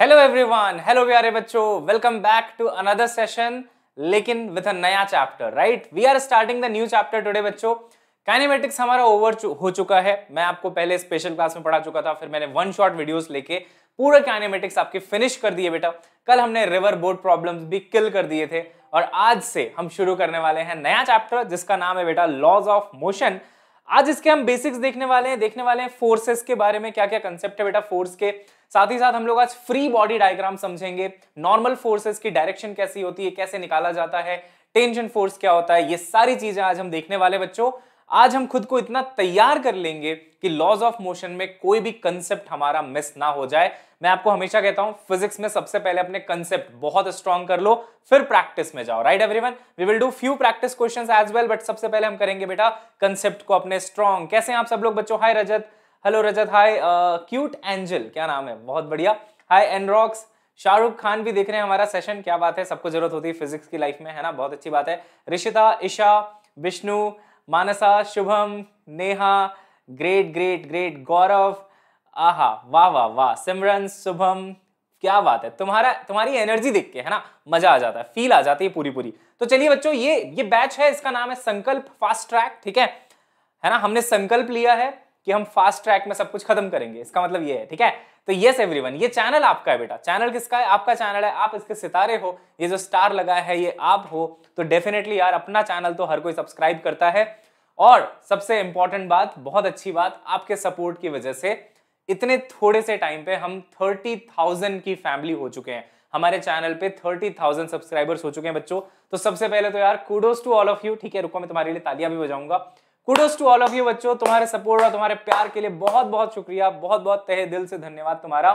Hello everyone hello प्यारे बच्चों welcome back to another session लेकिन विद अ नया chapter right we are starting the new chapter today बच्चों kinematics हमारा over हो चुका है मैं आपको पहले स्पेशल क्लास में पढ़ा चुका था फिर मैंने वन शॉट वीडियोस लेके पूरा काइनेमेटिक्स आपके फिनिश कर दिए बेटा कल हमने रिवर बोर्ड प्रॉब्लम्स भी किल कर दिए थे और आज से हम शुरू करने वाले हैं नया चैप्टर जिसका नाम है बेटा लॉज ऑफ मोशन आज इसके हम बेसिक्स देखने वाले हैं देखने वाले हैं फोर्सेस के बारे में क्या क्या कंसेप्ट है बेटा फोर्स के साथ ही साथ हम लोग आज फ्री बॉडी डायग्राम समझेंगे नॉर्मल फोर्सेस की डायरेक्शन कैसी होती है कैसे निकाला जाता है टेंशन फोर्स क्या होता है ये सारी चीजें आज हम देखने वाले बच्चों आज हम खुद को इतना तैयार कर लेंगे कि लॉज ऑफ मोशन में कोई भी कंसेप्ट हमारा मिस ना हो जाए मैं आपको हमेशा कहता हूं फिजिक्स में सबसे पहले अपने कंसेप्ट बहुत स्ट्रॉन्ग कर लो फिर प्रैक्टिस में जाओ right everyone we will do few practice question as well but सबसे पहले हम करेंगे बेटा कंसेप्ट को अपने स्ट्रॉन्ग कैसे हैं आप सब लोग बच्चों hi Rajat hello Rajat hi cute angel क्या नाम है बहुत बढ़िया हाय एनरॉक्स शाहरुख खान भी देख रहे हैं हमारा सेशन क्या बात है सबको जरूरत होती है फिजिक्स की लाइफ में है ना बहुत अच्छी बात है Rishita Isha Vishnu Mansa Shubham Neha great great great Gaurav आहा वाह वाह वाह सिमरन शुभम क्या बात है तुम्हारा तुम्हारी एनर्जी देख के है ना मजा आ जाता है फील आ जाती है पूरी पूरी तो चलिए बच्चों ये ये बैच है इसका नाम है संकल्प फास्ट ट्रैक ठीक है है ना हमने संकल्प लिया है कि हम फास्ट ट्रैक में सब कुछ खत्म करेंगे इसका मतलब ये है ठीक है तो यस एवरीवन ये चैनल आपका है बेटा चैनल किसका है आपका चैनल है आप इसके सितारे हो ये जो स्टार लगा है ये आप हो तो डेफिनेटली यार अपना चैनल तो हर कोई सब्सक्राइब करता है और सबसे इंपॉर्टेंट बात बहुत अच्छी बात आपके सपोर्ट की वजह से इतने थोड़े से टाइम पे हम थर्टी थाउजेंड की फैमिली हो चुके हैं हमारे चैनल पे थर्टी थाउजेंड सब्सक्राइबर्स हो चुके हैं बच्चों तो सबसे पहले तो यार kudos to all of you ठीक है रुको मैं तुम्हारे लिए तालियां भी बजाऊंगा kudos to all of you बच्चों तुम्हारे सपोर्ट और तुम्हारे प्यार के लिए बहुत बहुत शुक्रिया बहुत बहुत तहे दिल से धन्यवाद तुम्हारा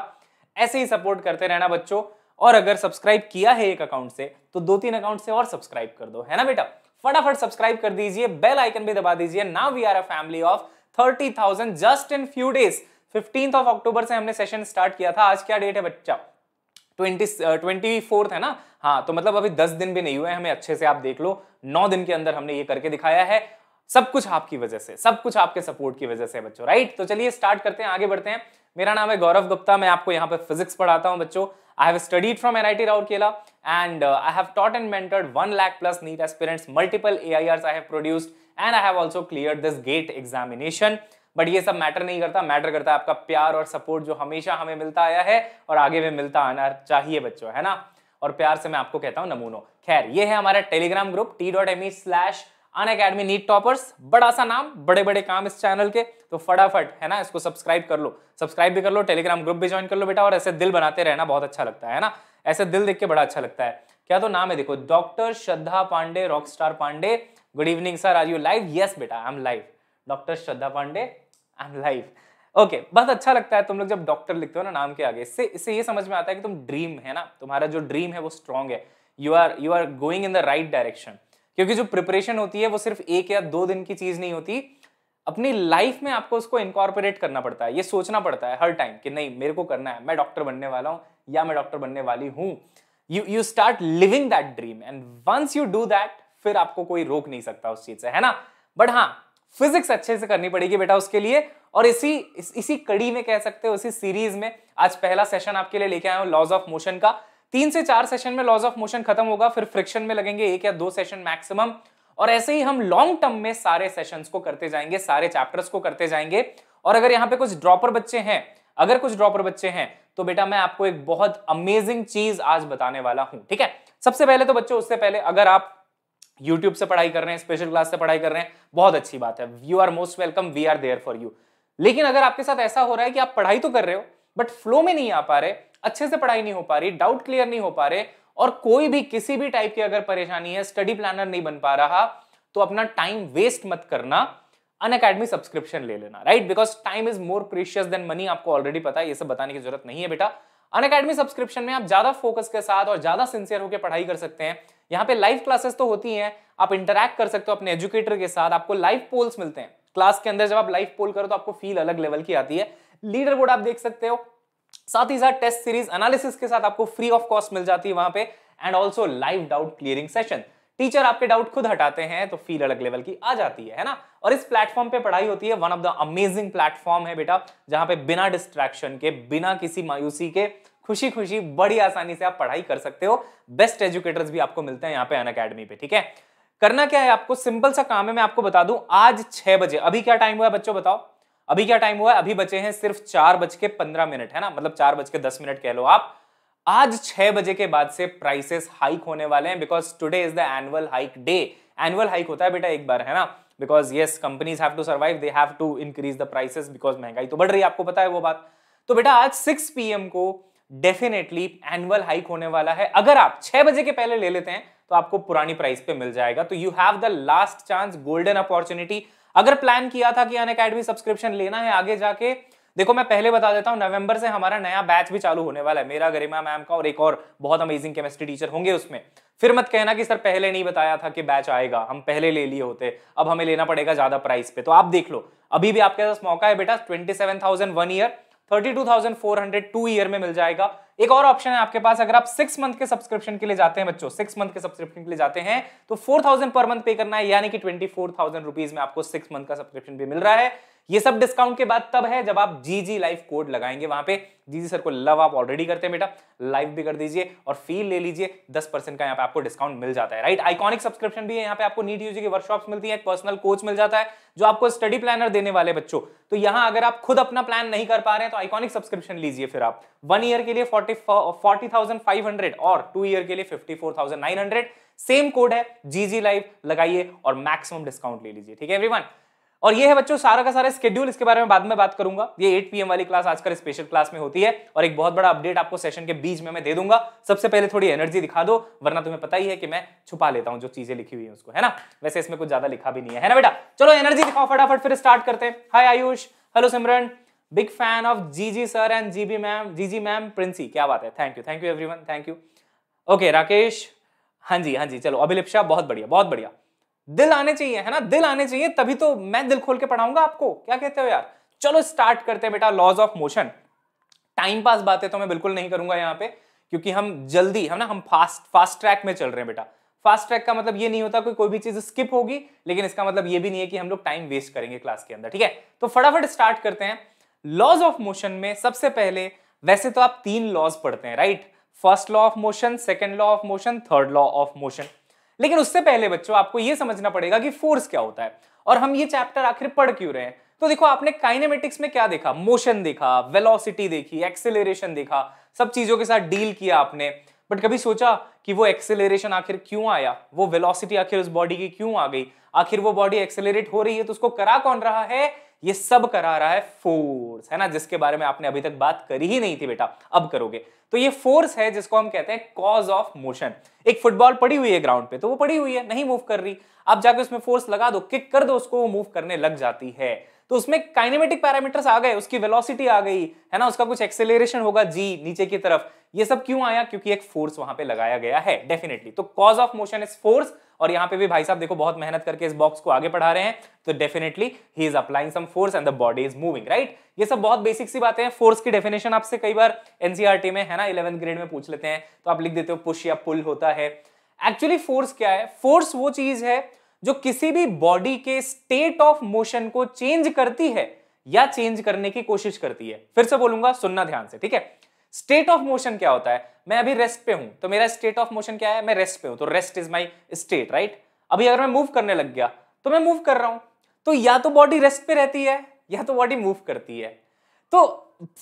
ऐसे ही सपोर्ट करते रहना बच्चों और अगर सब्सक्राइब किया है एक अकाउंट से तो दो तीन अकाउंट से और सब्सक्राइब कर दो है ना बेटा फटाफट सब्सक्राइब कर दीजिए बेल आइकन भी दबा दीजिए now we are a family of thirty thousand just in few days fifteenth of October से हमने सेशन स्टार्ट किया था आज क्या डेट है बच्चा ट्वेंटी ट्वेंटी फोर्थ है ना हाँ तो मतलब अभी दस दिन भी नहीं हुए हमें अच्छे से आप देख लो नौ दिन के अंदर हमने ये करके दिखाया है सब कुछ आपकी वजह से सब कुछ आपके सपोर्ट की वजह से बच्चों राइट तो चलिए स्टार्ट करते हैं आगे बढ़ते हैं मेरा नाम है गौरव गुप्ता मैं आपको यहाँ पे फिजिक्स पढ़ाता हूँ बच्चों I have studied from N I T Rourkela and I have taught and mentored one lakh plus NEET aspirants multiple A I I have produced and I have also clear this GATE examination but ये सब matter नहीं करता matter करता है आपका प्यार और support जो हमेशा हमें मिलता आया है और आगे भी मिलता आना चाहिए बच्चों है ना और प्यार से मैं आपको कहता हूँ नमूनो खैर ये है हमारा Telegram group T dot M E slash Unacademy NEET toppers बड़ा सा नाम बड़े बड़े काम इस चैनल के तो फटाफट है ना इसको सब्सक्राइब कर लो सब्सक्राइब भी कर लो टेलीग्राम ग्रुप भी ज्वाइन कर लो बेटा और ऐसे दिल बनाते रहना बहुत अच्छा लगता है ना ऐसे दिल देख के बड़ा अच्छा लगता है क्या तो नाम है देखो doctor Shraddha Pandey rock star Pandey good evening sir are you live yes बेटा I am live doctor Shraddha Pandey I am live okay बहुत अच्छा लगता है तुम लोग जब डॉक्टर लिखते हो ना नाम के आगे इससे इससे ये समझ में आता है कि तुम ड्रीम है ना तुम्हारा जो ड्रीम है वो स्ट्रांग है you are you are going in the right direction क्योंकि जो प्रिपरेशन होती है वो सिर्फ एक या दो दिन की चीज़ नहीं होती अपनी लाइफ में आपको उसको इनकॉर्पोरेट करना पड़ता है ये सोचना पड़ता है हर टाइम कि नहीं मेरे को करना है मैं डॉक्टर बनने वाला हूं या मैं डॉक्टर बनने वाली हूं you you start living that dream and once you do that फिर आपको कोई रोक नहीं सकता उस चीज़ से है ना बट हाँ फिजिक्स अच्छे से करनी पड़ेगी बेटा उसके लिए और इसी इस, इसी कड़ी में कह सकते हो इसी सीरीज में आज पहला सेशन आपके लिए लेके आया हूं लॉज ऑफ मोशन का तीन से चार सेशन में लॉज ऑफ मोशन खत्म होगा फिर फ्रिक्शन में लगेंगे एक या दो सेशन मैक्सिमम और ऐसे ही हम लॉन्ग टर्म में सारे सेशंस को करते जाएंगे सारे चैप्टर्स को करते जाएंगे और अगर यहाँ पे कुछ ड्रॉपर बच्चे हैं अगर कुछ ड्रॉपर बच्चे हैं तो बेटा मैं आपको एक बहुत अमेजिंग चीज आज बताने वाला हूं ठीक है सबसे पहले तो बच्चों उससे पहले अगर आप यूट्यूब से पढ़ाई कर रहे हैं स्पेशल क्लास से पढ़ाई कर रहे हैं बहुत अच्छी बात है you are most welcome we are there for you लेकिन अगर आपके साथ ऐसा हो रहा है कि आप पढ़ाई तो कर रहे हो बट फ्लो में नहीं आ पा रहे अच्छे से पढ़ाई नहीं हो पा रही डाउट क्लियर नहीं हो पा रहे और कोई भी किसी भी टाइप की अगर परेशानी है स्टडी प्लानर नहीं बन पा रहा तो अपना टाइम वेस्ट मत करना अन अकेडमी सब्सक्रिप्शन ले लेना right because time is more precious than money आपको ऑलरेडी पता है ये सब बताने की जरूरत नहीं है बेटा अन अकेडमी सब्सक्रिप्शन में आप ज्यादा फोकस के साथ और ज्यादा सिंसियर होकर पढ़ाई कर सकते हैं यहाँ पे लाइव क्लासेस तो होती हैं आप इंटरेक्ट कर सकते हो अपने एजुकेटर के साथ आपको लाइव पोल्स मिलते हैं क्लास के अंदर जब आप लाइव पोल करो तो आपको फील अलग लेवल की आती है लीडर बोर्ड आप देख सकते हो साथ ही साथ टेस्ट सीरीज एनालिसिस के साथ आपको फ्री ऑफ कॉस्ट मिल जाती है वहां पे and also live doubt clearing session teacher आपके डाउट खुद हटाते हैं तो फील अलग लेवल की आ जाती है है ना और इस प्लेटफॉर्म पे पढ़ाई होती है one of the amazing platform है बेटा जहां पे बिना डिस्ट्रैक्शन के बिना किसी मायूसी के खुशी खुशी बड़ी आसानी से आप पढ़ाई कर सकते हो बेस्ट एजुकेटर्स भी आपको मिलते हैं यहाँ पे अन अकेडमी पे ठीक है करना क्या है आपको सिंपल सा काम है मैं आपको बता दूं आज छह बजे अभी क्या टाइम हुआ है बच्चों बताओ अभी क्या टाइम हुआ है अभी बचे हैं सिर्फ चार बज के पंद्रह मिनट है ना मतलब चार बज के दस मिनट कह लो आप आज छह बजे के बाद से प्राइसेस हाइक होने वाले हैं because today is the annual hike day annual hike होता है बेटा एक बार है ना because yes companies have to survive they have to increase the prices because महंगाई तो बढ़ रही है आपको पता है वो बात तो बेटा आज सिक्स पीएम को डेफिनेटली एनुअल हाइक होने वाला है अगर आप छह बजे के पहले ले लेते हैं तो आपको पुरानी प्राइस पे मिल जाएगा तो you have the last chance golden opportunity अगर प्लान किया था कि अन अकेडमी सब्सक्रिप्शन लेना है आगे जाके देखो मैं पहले बता देता हूं नवंबर से हमारा नया बैच भी चालू होने वाला है मेरा गरिमा मैम का और एक और बहुत अमेजिंग केमिस्ट्री टीचर होंगे उसमें फिर मत कहना कि सर पहले नहीं बताया था कि बैच आएगा हम पहले ले लिए होते अब हमें लेना पड़ेगा ज्यादा प्राइस पे तो आप देख लो अभी भी आपके पास मौका है बेटा twenty seven thousand one year 32,400 two year में मिल जाएगा एक और ऑप्शन है आपके पास अगर आप सिक्स मंथ के सब्सक्रिप्शन के लिए जाते हैं बच्चों सिक्स मंथ के सब्सक्रिप्शन के लिए जाते हैं तो 4,000 पर मंथ पे करना है यानी कि 24,000 रुपीस में आपको सिक्स मंथ का सब्सक्रिप्शन भी मिल रहा है ये सब डिस्काउंट के बाद तब है जब आप जी जी लाइव कोड लगाएंगे वहां पे जी जी सर को लव आप ऑलरेडी करते हैं बेटा लाइव भी कर दीजिए और फी ले लीजिए दस परसेंट का यहाँ पे आपको डिस्काउंट मिल जाता है राइट आइकॉनिक सब्सक्रिप्शन भी है यहाँ पे आपको नीट यूजी की वर्कशॉप मिलती है पर्सनल कोच मिल जाता है जो आपको स्टडी प्लानर देने वाले बच्चों तो यहाँ अगर आप खुद अपना प्लान नहीं कर पा रहे हैं तो आइकॉनिक सब्सक्रिप्शन लीजिए फिर आप वन ईयर के लिए forty forty thousand five hundred और टू ईयर के लिए fifty four thousand nine hundred same code है जी जी लाइव लगाइए और मैक्सिमम डिस्काउंट ले लीजिए ठीक है एवरीवन और ये है बच्चों सारा का सारा स्केड्यूल इसके बारे में बाद में बात करूंगा ये 8 पीएम वाली क्लास आजकल स्पेशल क्लास में होती है और एक बहुत बड़ा अपडेट आपको सेशन के बीच में मैं दे दूंगा सबसे पहले थोड़ी एनर्जी दिखा दो वरना तुम्हें पता ही है कि मैं छुपा लेता हूँ जो चीजें लिखी हुई है उसको है ना वैसे इसमें कुछ ज्यादा लिखा भी नहीं है, ना बेटा चलो एनर्जी दिखाओ फटाफट फिर स्टार्ट करते हैं hi Ayush hello Simran big fan of G G sir and G B ma'am G G ma'am Princy क्या बात है thank you thank you everyone thank you okay Rakesh हाँ जी हाँ जी चलो अभिलिप्सा बहुत बढ़िया बहुत बढ़िया दिल आने चाहिए है ना दिल आने चाहिए तभी तो मैं दिल खोल के पढ़ाऊंगा आपको क्या कहते हो यार चलो स्टार्ट करते हैं बेटा laws of motion time pass बातें तो मैं बिल्कुल नहीं करूंगा यहाँ पे क्योंकि हम जल्दी है ना हम फास्ट फास्ट ट्रैक में चल रहे हैं बेटा फास्ट ट्रैक का मतलब ये नहीं होता कोई कोई भी चीज स्किप होगी लेकिन इसका मतलब ये भी नहीं है कि हम लोग टाइम वेस्ट करेंगे क्लास के अंदर ठीक है तो फटाफट स्टार्ट करते हैं लॉज ऑफ मोशन में सबसे पहले वैसे तो आप तीन लॉज पढ़ते हैं right first law of motion second law of motion third law of motion लेकिन उससे पहले बच्चों आपको यह समझना पड़ेगा कि फोर्स क्या होता है और हम ये चैप्टर आखिर पढ़ क्यों रहे हैं तो देखो आपने काइनेमेटिक्स में क्या देखा मोशन देखा वेलोसिटी देखी एक्सेलरेशन देखा सब चीजों के साथ डील किया आपने बट कभी सोचा कि वो एक्सेलरेशन आखिर क्यों आया वो वेलोसिटी आखिर उस बॉडी की क्यों आ गई आखिर वो बॉडी एक्सेलरेट हो रही है तो उसको करा कौन रहा है ये सब करा रहा है फोर्स है ना जिसके बारे में आपने अभी तक बात करी ही नहीं थी बेटा अब करोगे तो ये फोर्स है जिसको हम कहते हैं कॉज ऑफ मोशन एक फुटबॉल पड़ी हुई है ग्राउंड पे तो वो पड़ी हुई है नहीं मूव कर रही आप जाके उसमें फोर्स लगा दो किक कर दो उसको वो मूव करने लग जाती है तो उसमें काइनेमेटिक पैरामीटर्स आ गए उसकी वेलोसिटी आ गई है ना उसका कुछ एक्सेलरेशन होगा जी नीचे की तरफ ये सब क्यों आया क्योंकि एक फोर्स वहां पे लगाया गया है डेफिनेटली तो cause of motion is force और यहाँ पे भी भाई साहब देखो बहुत मेहनत करके इस बॉक्स को आगे पढ़ा रहे हैं तो डेफिनेटली ही is applying some force and the body is moving right ये सब बहुत बेसिक सी बातें हैं फोर्स की डेफिनेशन आपसे कई बार एनसीआर e में है ना इलेवंथ ग्रेड में पूछ लेते हैं तो आप लिख देते हो पुश या पुल होता है एक्चुअली फोर्स क्या है फोर्स वो चीज है जो किसी भी बॉडी के स्टेट ऑफ मोशन को चेंज करती है या चेंज करने की कोशिश करती है फिर से बोलूंगा सुनना ध्यान से ठीक है स्टेट ऑफ मोशन क्या होता है मैं अभी रेस्ट पे हूं तो मेरा स्टेट ऑफ मोशन क्या है मैं रेस्ट पे हूं तो rest is my state right अभी अगर मैं मूव करने लग गया तो मैं मूव कर रहा हूं तो या तो बॉडी रेस्ट पे रहती है या तो बॉडी मूव करती है तो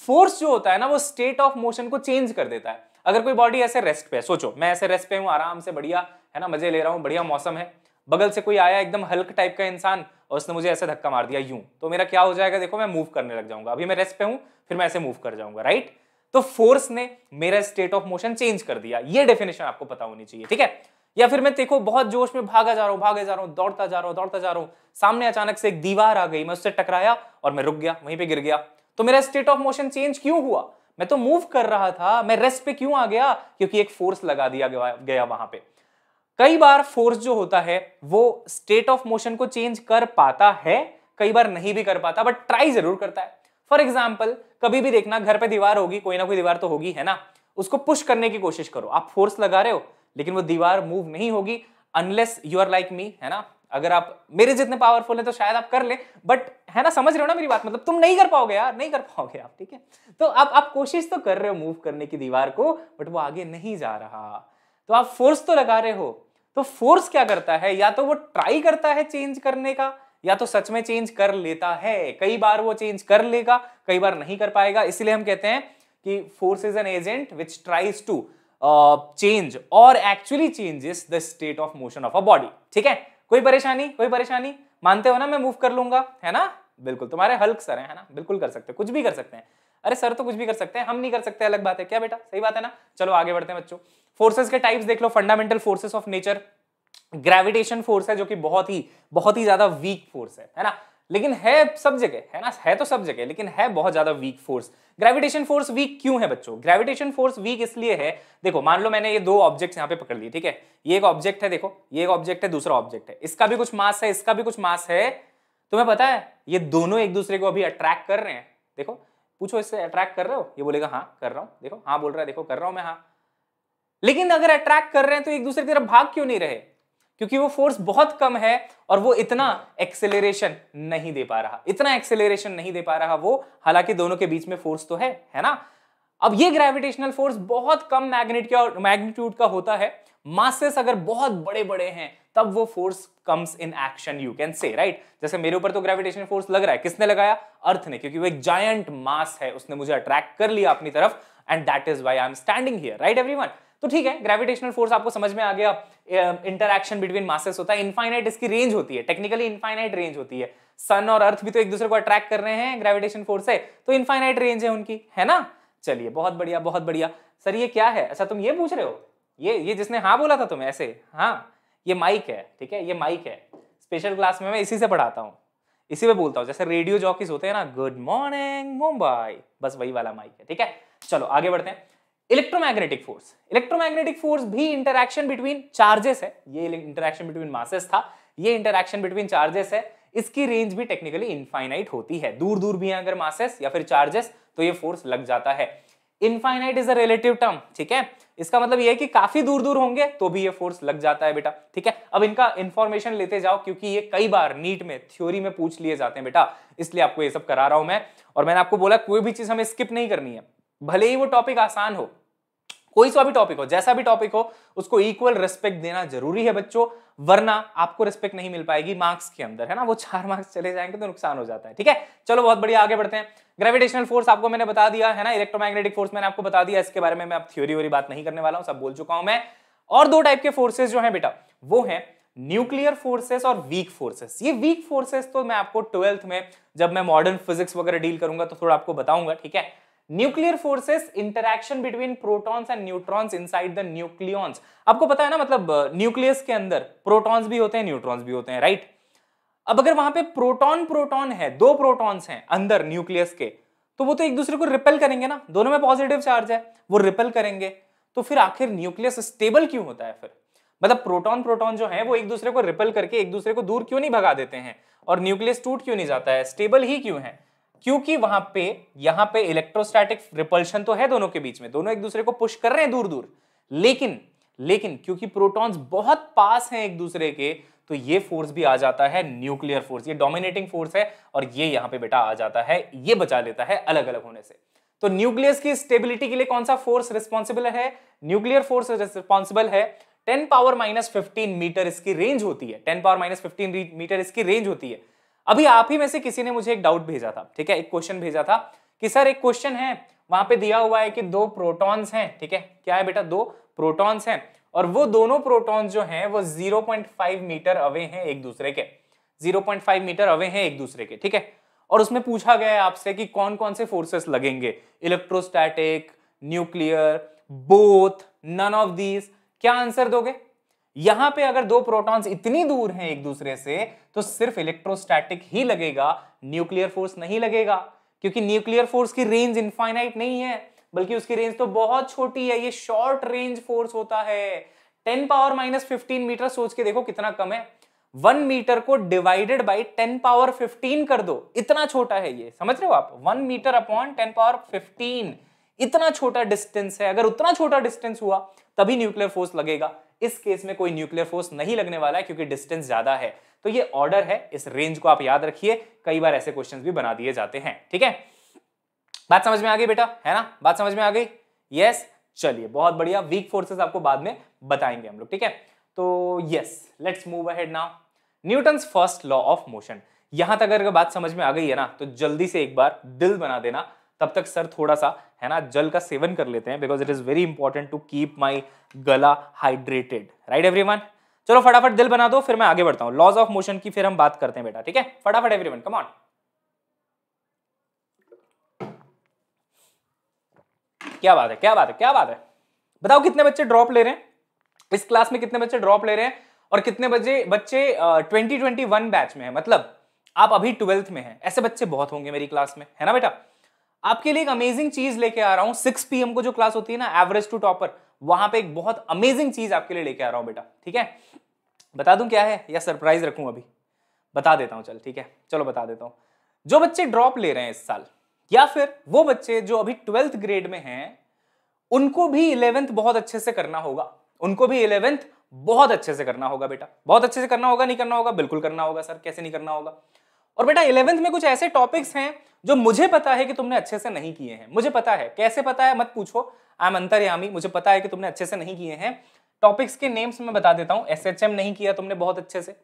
फोर्स जो होता है ना वो स्टेट ऑफ मोशन को चेंज कर देता है अगर कोई बॉडी ऐसे रेस्ट पे है सोचो मैं ऐसे रेस्ट पे हूं आराम से बढ़िया है ना मजे ले रहा हूं बढ़िया मौसम है बगल से कोई आया एकदम हल्क टाइप का इंसान और उसने मुझे ऐसे धक्का मार दिया यूं तो मेरा क्या हो जाएगा देखो मैं मूव करने लग जाऊंगा अभी मैं रेस्ट पे हूँ फिर मैं ऐसे मूव कर जाऊंगा राइट तो फोर्स ने मेरा स्टेट ऑफ मोशन चेंज कर दिया ये डेफिनेशन आपको पता होनी चाहिए ठीक है या फिर मैं देखो बहुत जोश में भागा जा रहा हूं भागे जा रहा हूं दौड़ता जा रहा हूं दौड़ता जा रहा हूं सामने अचानक से एक दीवार आ गई मैं उससे टकराया और मैं रुक गया वहीं पर गिर गया तो मेरा स्टेट ऑफ मोशन चेंज क्यों हुआ मैं तो मूव कर रहा था मैं रेस्ट पे क्यों आ गया क्योंकि एक फोर्स लगा दिया गया वहां पर कई बार फोर्स जो होता है वो स्टेट ऑफ मोशन को चेंज कर पाता है कई बार नहीं भी कर पाता बट ट्राई जरूर करता है फॉर एग्जाम्पल कभी भी देखना घर पर दीवार होगी कोई ना कोई दीवार तो होगी है ना उसको पुश करने की कोशिश करो आप फोर्स लगा रहे हो लेकिन वो दीवार मूव नहीं होगी unless you are like me है ना अगर आप मेरे जितने पावरफुल हैं तो शायद आप कर ले बट है ना समझ रहे हो ना मेरी बात मतलब तुम नहीं कर पाओगे यार नहीं कर पाओगे आप ठीक है तो आप आप कोशिश तो कर रहे हो मूव करने की दीवार को बट वो आगे नहीं जा रहा तो आप फोर्स तो लगा रहे हो तो फोर्स क्या करता है या तो वो ट्राई करता है चेंज करने का या तो सच में चेंज कर लेता है कई बार वो चेंज कर लेगा कई बार नहीं कर पाएगा इसलिए हम कहते हैं कि force is an agent which tries to change और actually changes the state of motion of a body ठीक है कोई परेशानी कोई परेशानी मानते हो ना मैं मूव कर लूंगा है ना बिल्कुल तुम्हारे हल्क सर है ना बिल्कुल कर सकते कुछ भी कर सकते हैं अरे सर तो कुछ भी कर सकते हैं हम नहीं कर सकते अलग बात है क्या बेटा सही बात है ना चलो आगे बढ़ते हैं बच्चों फोर्सेस के टाइप्स देख लो fundamental forces of nature gravitation force है जो कि बहुत ही बहुत ही ज्यादा वीक फोर्स है है ना लेकिन है सब जगह है ना है तो सब जगह लेकिन है बहुत ज्यादा weak force gravitation force weak क्यों है बच्चों ग्रेविटेशन फोर्स वीक इसलिए है देखो मान लो मैंने ये दो ऑब्जेक्ट्स यहाँ पे पकड़ लिए ठीक है ये एक ऑब्जेक्ट है देखो ये एक ऑब्जेक्ट है दूसरा ऑब्जेक्ट है इसका भी कुछ मास है इसका भी कुछ मास है तुम्हें पता है ये दोनों एक दूसरे को अभी अट्रैक्ट कर रहे हैं देखो पूछो इससे अट्रैक्ट कर रहे हो ये बोलेगा हाँ कर रहा हूँ देखो हाँ बोल रहा है देखो कर रहा हूँ मैं हाँ लेकिन अगर अट्रैक्ट कर रहे हैं तो एक दूसरे की तरफ भाग क्यों नहीं रहे क्योंकि वो फोर्स बहुत कम है और वो इतना एक्सेलरेशन नहीं दे पा रहा इतना एक्सेलरेशन नहीं दे पा रहा वो हालांकि दोनों के बीच में फोर्स तो है है ना अब ये ग्रेविटेशनल फोर्स बहुत कम मैग्नेट का मैग्नीट्यूड का होता है मासेस अगर बहुत बड़े बड़े हैं तब वो force comes in action you can say right जैसे मेरे ऊपर तो ग्रेविटेशनल फोर्स लग रहा है किसने लगाया अर्थ ने क्योंकि वो एक जायंट मास है उसने मुझे अट्रैक्ट कर लिया अपनी तरफ and that is why I am standing here right everyone तो ठीक है ग्रेविटेशनल फोर्स आपको समझ में आ गया इंटरक्शन बिटवीन मासेस होता है इनफाइनाइट इसकी रेंज होती है टेक्निकली इनफाइनाइट रेंज होती है सन और अर्थ भी तो एक दूसरे को अट्रैक्ट कर रहे हैं ग्रेविटेशन फोर्स से तो इनफाइनाइट रेंज है उनकी है ना चलिए बहुत बढ़िया बहुत बढ़िया सर ये क्या है अच्छा तुम ये पूछ रहे हो ये ये जिसने हाँ बोला था तुम ऐसे हाँ ये माइक है ठीक है ये माइक है स्पेशल क्लास में मैं इसी से पढ़ाता हूँ इसी में बोलता हूँ जैसे रेडियो जॉकीज होते हैं ना गुड मॉर्निंग मुंबई बस वही वाला माइक है ठीक है चलो आगे बढ़ते हैं इलेक्ट्रोमैग्नेटिक फोर्स इलेक्ट्रोमैग्नेटिक फोर्स भी इंटरक्शन बिटवीन चार्जेस है ये इंटरक्शन बिटवीन मासेस था ये इंटरक्शन बिटवीन चार्जेस है इसकी रेंज भी टेक्निकली इनफाइनाइट होती है दूर दूर भी है अगर मासेस या फिर चार्जेस तो ये फोर्स लग जाता है infinite is a relative term ठीक है इसका मतलब ये है कि काफी दूर दूर होंगे तो भी ये फोर्स लग जाता है बेटा ठीक है अब इनका इंफॉर्मेशन लेते जाओ क्योंकि ये कई बार नीट में थ्योरी में पूछ लिए जाते हैं बेटा इसलिए आपको ये सब करा रहा हूं मैं और मैंने आपको बोला कोई भी चीज हमें स्किप नहीं करनी है भले ही वो टॉपिक आसान हो कोई सा भी टॉपिक हो जैसा भी टॉपिक हो उसको इक्वल रिस्पेक्ट देना जरूरी है बच्चों वरना आपको रिस्पेक्ट नहीं मिल पाएगी मार्क्स के अंदर है ना वो चार मार्क्स चले जाएंगे तो नुकसान हो जाता है ठीक है चलो बहुत बढ़िया आगे बढ़ते हैं ग्रेविटेशनल फोर्स आपको मैंने बता दिया है ना इलेक्ट्रोमैग्नेटिक फोर्स मैंने आपको बता दिया इसके बारे में मैं अब थ्योरी वोरी बात नहीं करने वाला हूँ सब बोल चुका हूं मैं और दो टाइप के फोर्सेज जो है बेटा वो है न्यूक्लियर फोर्सेस और वीक फोर्सेस ये वीक फोर्सेस तो मैं आपको ट्वेल्थ में जब मैं मॉडर्न फिजिक्स वगैरह डील करूंगा तो थोड़ा आपको बताऊंगा ठीक है nuclear forces interaction between protons and neutrons inside the nucleons आपको पता है ना मतलब न्यूक्लियस uh, के अंदर प्रोटॉन्स भी होते हैं न्यूट्रॉन्स भी होते हैं राइट अब अगर वहां पे प्रोटॉन प्रोटॉन है दो प्रोटॉन्स हैं अंदर न्यूक्लियस के तो वो तो एक दूसरे को रिपेल करेंगे ना दोनों में पॉजिटिव चार्ज है वो रिपेल करेंगे तो फिर आखिर न्यूक्लियस स्टेबल क्यों होता है फिर मतलब प्रोटॉन प्रोटॉन जो है वो एक दूसरे को रिपेल करके एक दूसरे को दूर क्यों नहीं भगा देते हैं और न्यूक्लियस टूट क्यों नहीं जाता है स्टेबल ही क्यों है क्योंकि वहां पे यहां पे इलेक्ट्रोस्टैटिक रिपल्शन तो है दोनों के बीच में दोनों एक दूसरे को पुश कर रहे हैं दूर दूर लेकिन लेकिन क्योंकि प्रोटॉन्स बहुत पास हैं एक दूसरे के तो ये फोर्स भी आ जाता है न्यूक्लियर फोर्स ये डोमिनेटिंग फोर्स है और ये यहाँ पे बेटा आ जाता है ये बचा लेता है अलग अलग होने से तो न्यूक्लियस की स्टेबिलिटी के लिए कौन सा फोर्स रिस्पॉन्सिबल है न्यूक्लियर फोर्स रिस्पॉन्सिबल है 10 पावर माइनस फिफ्टीन मीटर इसकी रेंज होती है 10 पावर माइनस फिफ्टीन मीटर इसकी रेंज होती है अभी आप ही में से किसी ने मुझे एक डाउट भेजा था ठीक है एक क्वेश्चन भेजा था कि सर एक क्वेश्चन है वहां पे दिया हुआ है कि दो प्रोटॉन्स हैं ठीक है क्या है बेटा दो प्रोटॉन्स हैं और वो दोनों प्रोटॉन्स जो हैं वो 0.5 मीटर अवे हैं एक दूसरे के 0.5 मीटर अवे हैं एक दूसरे के ठीक है और उसमें पूछा गया है आपसे कि कौन कौन से फोर्सेस लगेंगे electrostatic nuclear both none of these क्या आंसर दोगे यहां पे अगर दो प्रोटॉन्स इतनी दूर हैं एक दूसरे से तो सिर्फ इलेक्ट्रोस्टैटिक ही लगेगा न्यूक्लियर फोर्स नहीं लगेगा क्योंकि न्यूक्लियर फोर्स की रेंज इनफाइनाइट नहीं है बल्कि उसकी रेंज तो बहुत छोटी है ये शॉर्ट रेंज फोर्स होता है ten power minus fifteen metre सोच के देखो कितना कम है वन मीटर को divided by ten power fifteen कर दो इतना छोटा है ये समझ रहे हो आप one metre upon ten power fifteen इतना छोटा डिस्टेंस है अगर उतना छोटा डिस्टेंस हुआ तभी न्यूक्लियर फोर्स लगेगा इस केस में कोई न्यूक्लियर फोर्स नहीं लगने वाला है क्योंकि डिस्टेंस ज्यादा है तो ये ऑर्डर है इस रेंज को आप याद रखिए कई बार ऐसे क्वेश्चंस भी बना दिए जाते हैं ठीक है बात समझ में आ गई बेटा है ना बात समझ में आ गई यस चलिए बहुत बढ़िया वीक फोर्सेस आपको बाद में बताएंगे हम लोग ठीक है तो yes let's move ahead now Newton first law of motion यहां तक अगर बात समझ में आ गई है ना तो जल्दी से एक बार दिल बना देना तब तक सर थोड़ा सा है ना जल का सेवन कर लेते हैं because it is very important to keep my गला हाइड्रेटेड राइट एवरी चलो फटाफट दिल बना दो फिर मैं आगे बढ़ता हूँ लॉज ऑफ मोशन की फिर हम बात करते हैं बेटा ठीक है फटाफट एवरी कम ऑन क्या बात है क्या बात है क्या बात है बताओ कितने बच्चे ड्रॉप ले रहे हैं इस क्लास में कितने बच्चे ड्रॉप ले रहे हैं और कितने बजे बच्चे ट्वेंटी ट्वेंटी वन बैच में है मतलब आप अभी ट्वेल्थ में हैं ऐसे बच्चे बहुत होंगे मेरी क्लास में है ना बेटा आपके लिए एक अमेजिंग चीज लेके आ रहा हूं सिक्स पी को जो क्लास होती है ना एवरेज टू टॉपर वहां पे एक बहुत अमेजिंग चीज आपके लिए लेके आ रहा हूं बेटा ठीक है बता दूं क्या है या सरप्राइज रखूं अभी बता देता हूं चल ठीक है चलो बता देता हूं जो बच्चे ड्रॉप ले रहे हैं इस साल या फिर वो बच्चे जो अभी ट्वेल्थ ग्रेड में हैं उनको भी इलेवेंथ बहुत अच्छे से करना होगा उनको भी इलेवेंथ बहुत अच्छे से करना होगा बेटा बहुत अच्छे से करना होगा नहीं करना होगा बिल्कुल करना होगा सर कैसे नहीं करना होगा और बेटा इलेवेंथ में कुछ ऐसे टॉपिक्स हैं जो मुझे पता है कि तुमने अच्छे से नहीं किए हैं मुझे पता है कैसे पता है मत पूछो आई एम अंतरयामी मुझे पता है कि तुमने अच्छे से नहीं किए हैं टॉपिक्स के नेम्स मैं बता देता हूँ एस नहीं किया तुमने बहुत अच्छे से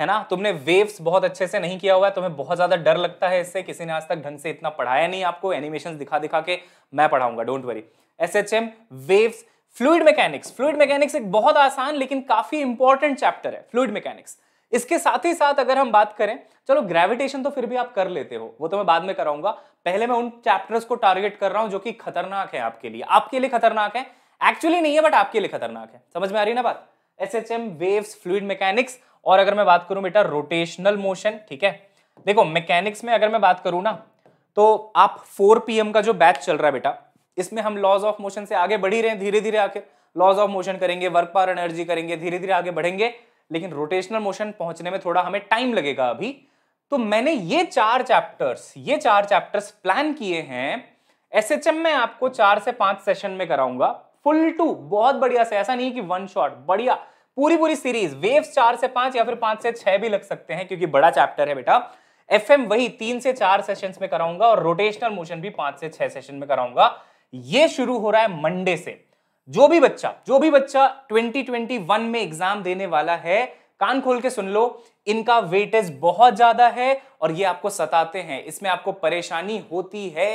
है ना तुमने वेव्स बहुत अच्छे से नहीं किया हुआ है तुम्हें बहुत ज़्यादा डर लगता है इससे किसी ने आज तक ढंग से इतना पढ़ाया नहीं आपको एनिमेशन दिखा दिखा के मैं पढ़ाऊंगा don't worry S H M waves fluid mechanics fluid mechanics एक बहुत आसान लेकिन काफ़ी इंपॉर्टेंट चैप्टर है फ्लूड मैकेनिक्स इसके साथ ही साथ अगर हम बात करें चलो ग्रेविटेशन तो फिर भी आप कर लेते हो वो तो मैं बाद में कराऊंगा पहले मैं उन चैप्टर्स को टारगेट कर रहा हूं जो कि खतरनाक है आपके लिए आपके लिए खतरनाक है एक्चुअली नहीं है बट आपके लिए खतरनाक है समझ में आ रही ना बात S H M waves fluid mechanics और अगर मैं बात करूं बेटा रोटेशनल मोशन ठीक है देखो मैकेनिक्स में अगर मैं बात करूं ना तो आप 4 पीएम का जो बैच चल रहा है बेटा इसमें हम लॉज ऑफ मोशन से आगे बढ़ी रहे धीरे धीरे आके लॉज ऑफ मोशन करेंगे वर्क पार एनर्जी करेंगे धीरे धीरे आगे बढ़ेंगे लेकिन रोटेशनल मोशन पहुंचने में थोड़ा हमें टाइम लगेगा अभी तो मैंने ये चार चैप्टर्स ये चार चैप्टर्स प्लान किए हैं एस में आपको चार से पांच सेशन में कराऊंगा फुल टू बहुत बढ़िया से ऐसा नहीं कि वन शॉट बढ़िया पूरी पूरी सीरीज वेव चार से पांच या फिर पांच से छह भी लग सकते हैं क्योंकि बड़ा चैप्टर है बेटा एफ वही तीन से चार सेशन में कराऊंगा और रोटेशनल मोशन भी पांच से छह सेशन में कराऊंगा ये शुरू हो रहा है मंडे से जो भी बच्चा जो भी बच्चा 2021 में एग्जाम देने वाला है कान खोल के सुन लो इनका वेटेज बहुत ज्यादा है और ये आपको सताते हैं इसमें आपको परेशानी होती है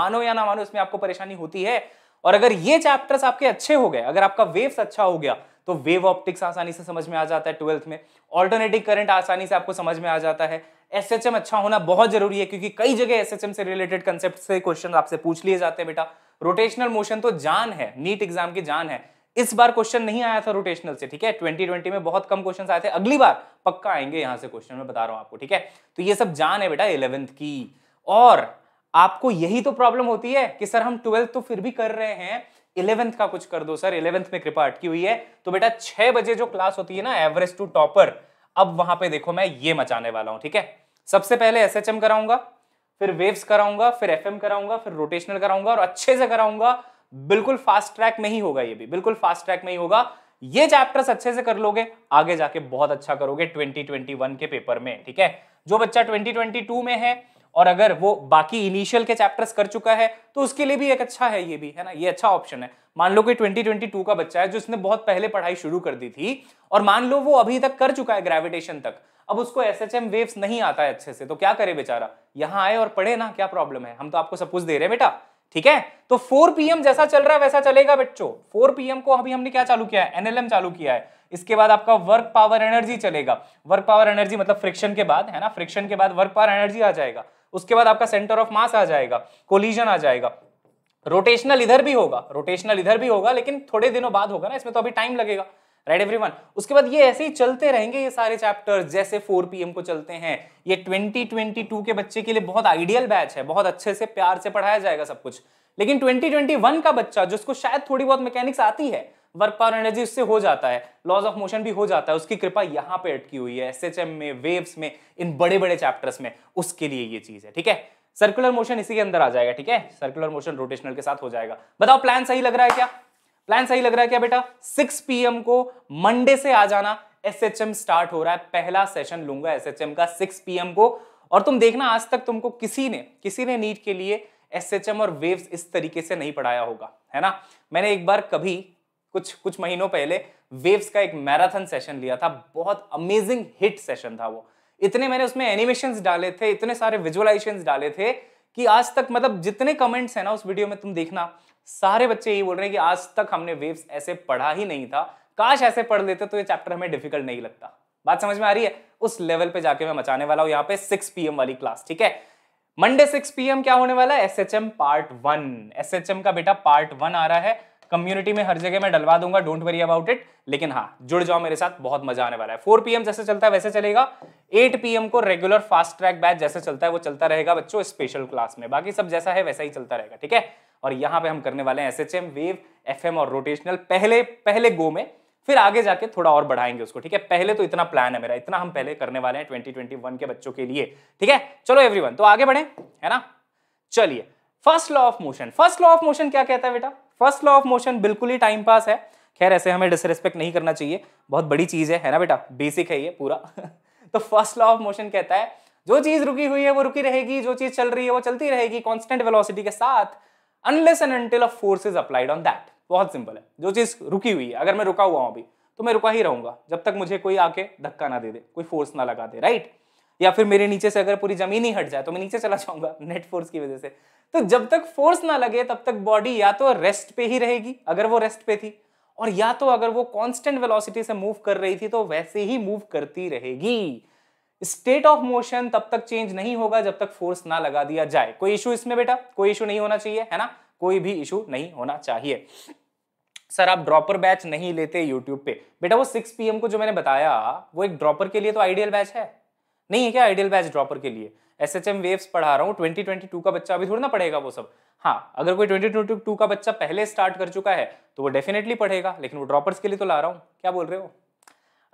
मानो या ना मानो इसमें आपको परेशानी होती है और अगर ये चैप्टर्स आपके अच्छे हो गए अगर आपका वेव्स अच्छा हो गया तो वेव ऑप्टिक्स आसानी से समझ में आ जाता है ट्वेल्थ में ऑल्टरनेटिव करंट आसानी से आपको समझ में आ जाता है एसएचएम अच्छा होना बहुत जरूरी है क्योंकि कई जगह एसएचएम से रिलेटेड कंसेप्ट से क्वेश्चन आपसे पूछ लिए जाते हैं बेटा रोटेशनल मोशन तो जान है नीट एग्जाम की जान है इस बार क्वेश्चन नहीं आया था रोटेशनल से ठीक है 2020 में बहुत कम क्वेश्चन आए थे अगली बार पक्का आएंगे यहां से क्वेश्चन में बता रहा हूं आपको ठीक है तो ये सब जान है बेटा इलेवेंथ की और आपको यही तो प्रॉब्लम होती है कि सर हम ट्वेल्थ तो फिर भी कर रहे हैं इलेवेंथ का कुछ कर दो सर इलेवेंथ में कृपा अटकी हुई है तो बेटा छह बजे जो क्लास होती है ना एवरेज टू टॉपर अब वहां पे देखो मैं ये मचाने वाला हूं ठीक है सबसे पहले एस एच एम कराऊंगा फिर वेव्स कराऊंगा फिर एफ एम कराऊंगा फिर रोटेशनल कराऊंगा और अच्छे से कराऊंगा बिल्कुल फास्ट ट्रैक में ही होगा ये भी बिल्कुल फास्ट ट्रैक में ही होगा ये चैप्टर्स अच्छे से कर लोगे आगे जाके बहुत अच्छा करोगे 2021 के पेपर में ठीक है जो बच्चा 2022 में है और अगर वो बाकी इनिशियल के चैप्टर्स कर चुका है तो उसके लिए भी एक अच्छा है ये भी है ना ये अच्छा ऑप्शन है मान लो कि 2022 का बच्चा है जो इसने बहुत पहले पढ़ाई शुरू कर दी थी और मान लो वो अभी तक कर चुका है ग्रेविटेशन तक अब उसको एस एच एम वेव्स नहीं आता है अच्छे से तो क्या करे बेचारा यहाँ आए और पढ़े ना क्या प्रॉब्लम है हम तो आपको सपोज दे रहे हैं बेटा ठीक है तो 4 पीएम जैसा चल रहा है वैसा चलेगा बच्चों 4 पीएम को अभी हमने क्या चालू किया है एनएलएम चालू किया है इसके बाद आपका वर्क पावर एनर्जी चलेगा वर्क पावर एनर्जी मतलब फ्रिक्शन के बाद है ना फ्रिक्शन के बाद वर्क पावर एनर्जी आ जाएगा उसके बाद आपका सेंटर ऑफ मास आ जाएगा कोलिजन आ जाएगा रोटेशनल इधर भी होगा रोटेशनल इधर भी होगा लेकिन थोड़े दिनों बाद होगा ना इसमें तो अभी टाइम लगेगा राइट right एवरीवन उसके बाद ये ऐसे ही चलते रहेंगे ये सारे चैप्टर जैसे 4 पीएम को चलते हैं ये 2022 के बच्चे के लिए बहुत आइडियल बैच है बहुत अच्छे से प्यार से पढ़ाया जाएगा सब कुछ लेकिन 2021 का बच्चा जिसको शायद थोड़ी बहुत मैकेनिक्स आती है वर्क पावर एनर्जी उससे हो जाता है लॉज ऑफ मोशन भी हो जाता है उसकी कृपा यहां पे अटकी हुई है एस में वेव्स में इन बड़े बड़े चैप्टर्स में उसके लिए ये चीज है ठीक है सर्कुलर मोशन इसी के अंदर आ जाएगा ठीक है सर्कुलर मोशन रोटेशनल के साथ हो जाएगा बताओ प्लान सही लग रहा है क्या प्लान सही लग रहा है क्या बेटा सिक्स पी को मंडे से आ जाना एसएचएम स्टार्ट हो रहा है पहला सेशन लूंगा एसएचएम का 6 पीएम को और तुम देखना आज तक तुमको किसी ने किसी ने नीट के लिए एसएचएम और वेव्स इस तरीके से नहीं पढ़ाया होगा है ना मैंने एक बार कभी कुछ कुछ महीनों पहले वेव्स का एक मैराथन सेशन लिया था बहुत अमेजिंग हिट सेशन था वो इतने मैंने उसमें एनिमेशन डाले थे इतने सारे विजुअलाइजेशन डाले थे कि आज तक मतलब जितने कमेंट्स हैं ना उस वीडियो में तुम देखना सारे बच्चे यही बोल रहे हैं कि आज तक हमने वेव्स ऐसे पढ़ा ही नहीं था काश ऐसे पढ़ लेते तो ये चैप्टर हमें डिफिकल्ट नहीं लगता बात समझ में आ रही है उस लेवल पे जाके मैं मचाने वाला हूँ यहाँ पे 6 पीएम वाली क्लास ठीक है मंडे 6 पीएम क्या होने वाला है एसएचएम पार्ट वन एसएचएम का बेटा पार्ट वन आ रहा है कम्युनिटी में हर जगह मैं डलवा दूंगा डोंट वरी अबाउट इट लेकिन हाँ जुड़ जाओ मेरे साथ बहुत मजा आने वाला है फोर पीएम जैसे चलता है वैसे चलेगा एट पीएम को रेगुलर फास्ट ट्रैक बैच जैसे चलता है वो चलता रहेगा बच्चों स्पेशल क्लास में बाकी सब जैसा है वैसा ही चलता रहेगा ठीक है और यहाँ पे हम करने वाले हैं एस वेव एफ और रोटेशनल पहले पहले गो में फिर आगे जाके थोड़ा और बढ़ाएंगे उसको ठीक है पहले तो इतना प्लान है मेरा इतना हम पहले करने वाले हैं 2021 के बच्चों के लिए ठीक है चलो एवरीवन तो आगे बढ़े है ना चलिए first law of motion first law of motion क्या कहता है बेटा फर्स्ट लॉ ऑफ मोशन बिल्कुल ही टाइम पास है खैर ऐसे हमें डिसरिस्पेक्ट नहीं करना चाहिए बहुत बड़ी चीज़ है है ना बेटा बेसिक है ये पूरा तो फर्स्ट लॉ ऑफ मोशन कहता है जो चीज़ रुकी हुई है वो रुकी रहेगी जो चीज़ चल रही है वो चलती रहेगी कॉन्स्टेंट वेलोसिटी के साथ unless and until of force is applied on that बहुत सिंपल है जो चीज़ रुकी हुई है अगर मैं रुका हुआ हूँ अभी तो मैं रुका ही रहूंगा जब तक मुझे कोई आके धक्का ना दे दे कोई फोर्स ना लगा दे राइट right? या फिर मेरे नीचे से अगर पूरी जमीन ही हट जाए तो मैं नीचे चला जाऊंगा नेट फोर्स की वजह से तो जब तक फोर्स ना लगे तब तक बॉडी या तो रेस्ट पे ही रहेगी अगर वो रेस्ट पे थी और या तो अगर वो कांस्टेंट वेलोसिटी से मूव कर रही थी तो वैसे ही मूव करती रहेगी स्टेट ऑफ मोशन तब तक चेंज नहीं होगा जब तक फोर्स ना लगा दिया जाए कोई इशू इसमें बेटा कोई इशू नहीं होना चाहिए है ना कोई भी इशू नहीं होना चाहिए सर आप ड्रॉपर बैच नहीं लेते यूट्यूब पे बेटा वो सिक्स पीएम को जो मैंने बताया वो एक ड्रॉपर के लिए तो आइडियल बैच है नहीं है क्या आइडियल बैच ड्रॉपर के लिए एस एच एम वेव्स पढ़ा रहा हूँ ट्वेंटी ट्वेंटी टू का बच्चा अभी थोड़ा ना पढ़ेगा वो सब हाँ अगर कोई ट्वेंटी ट्वेंटी टू का बच्चा पहले स्टार्ट कर चुका है तो वो डेफिनेटली पढ़ेगा लेकिन वो ड्रॉपर्स के लिए तो ला रहा हूँ क्या बोल रहे हो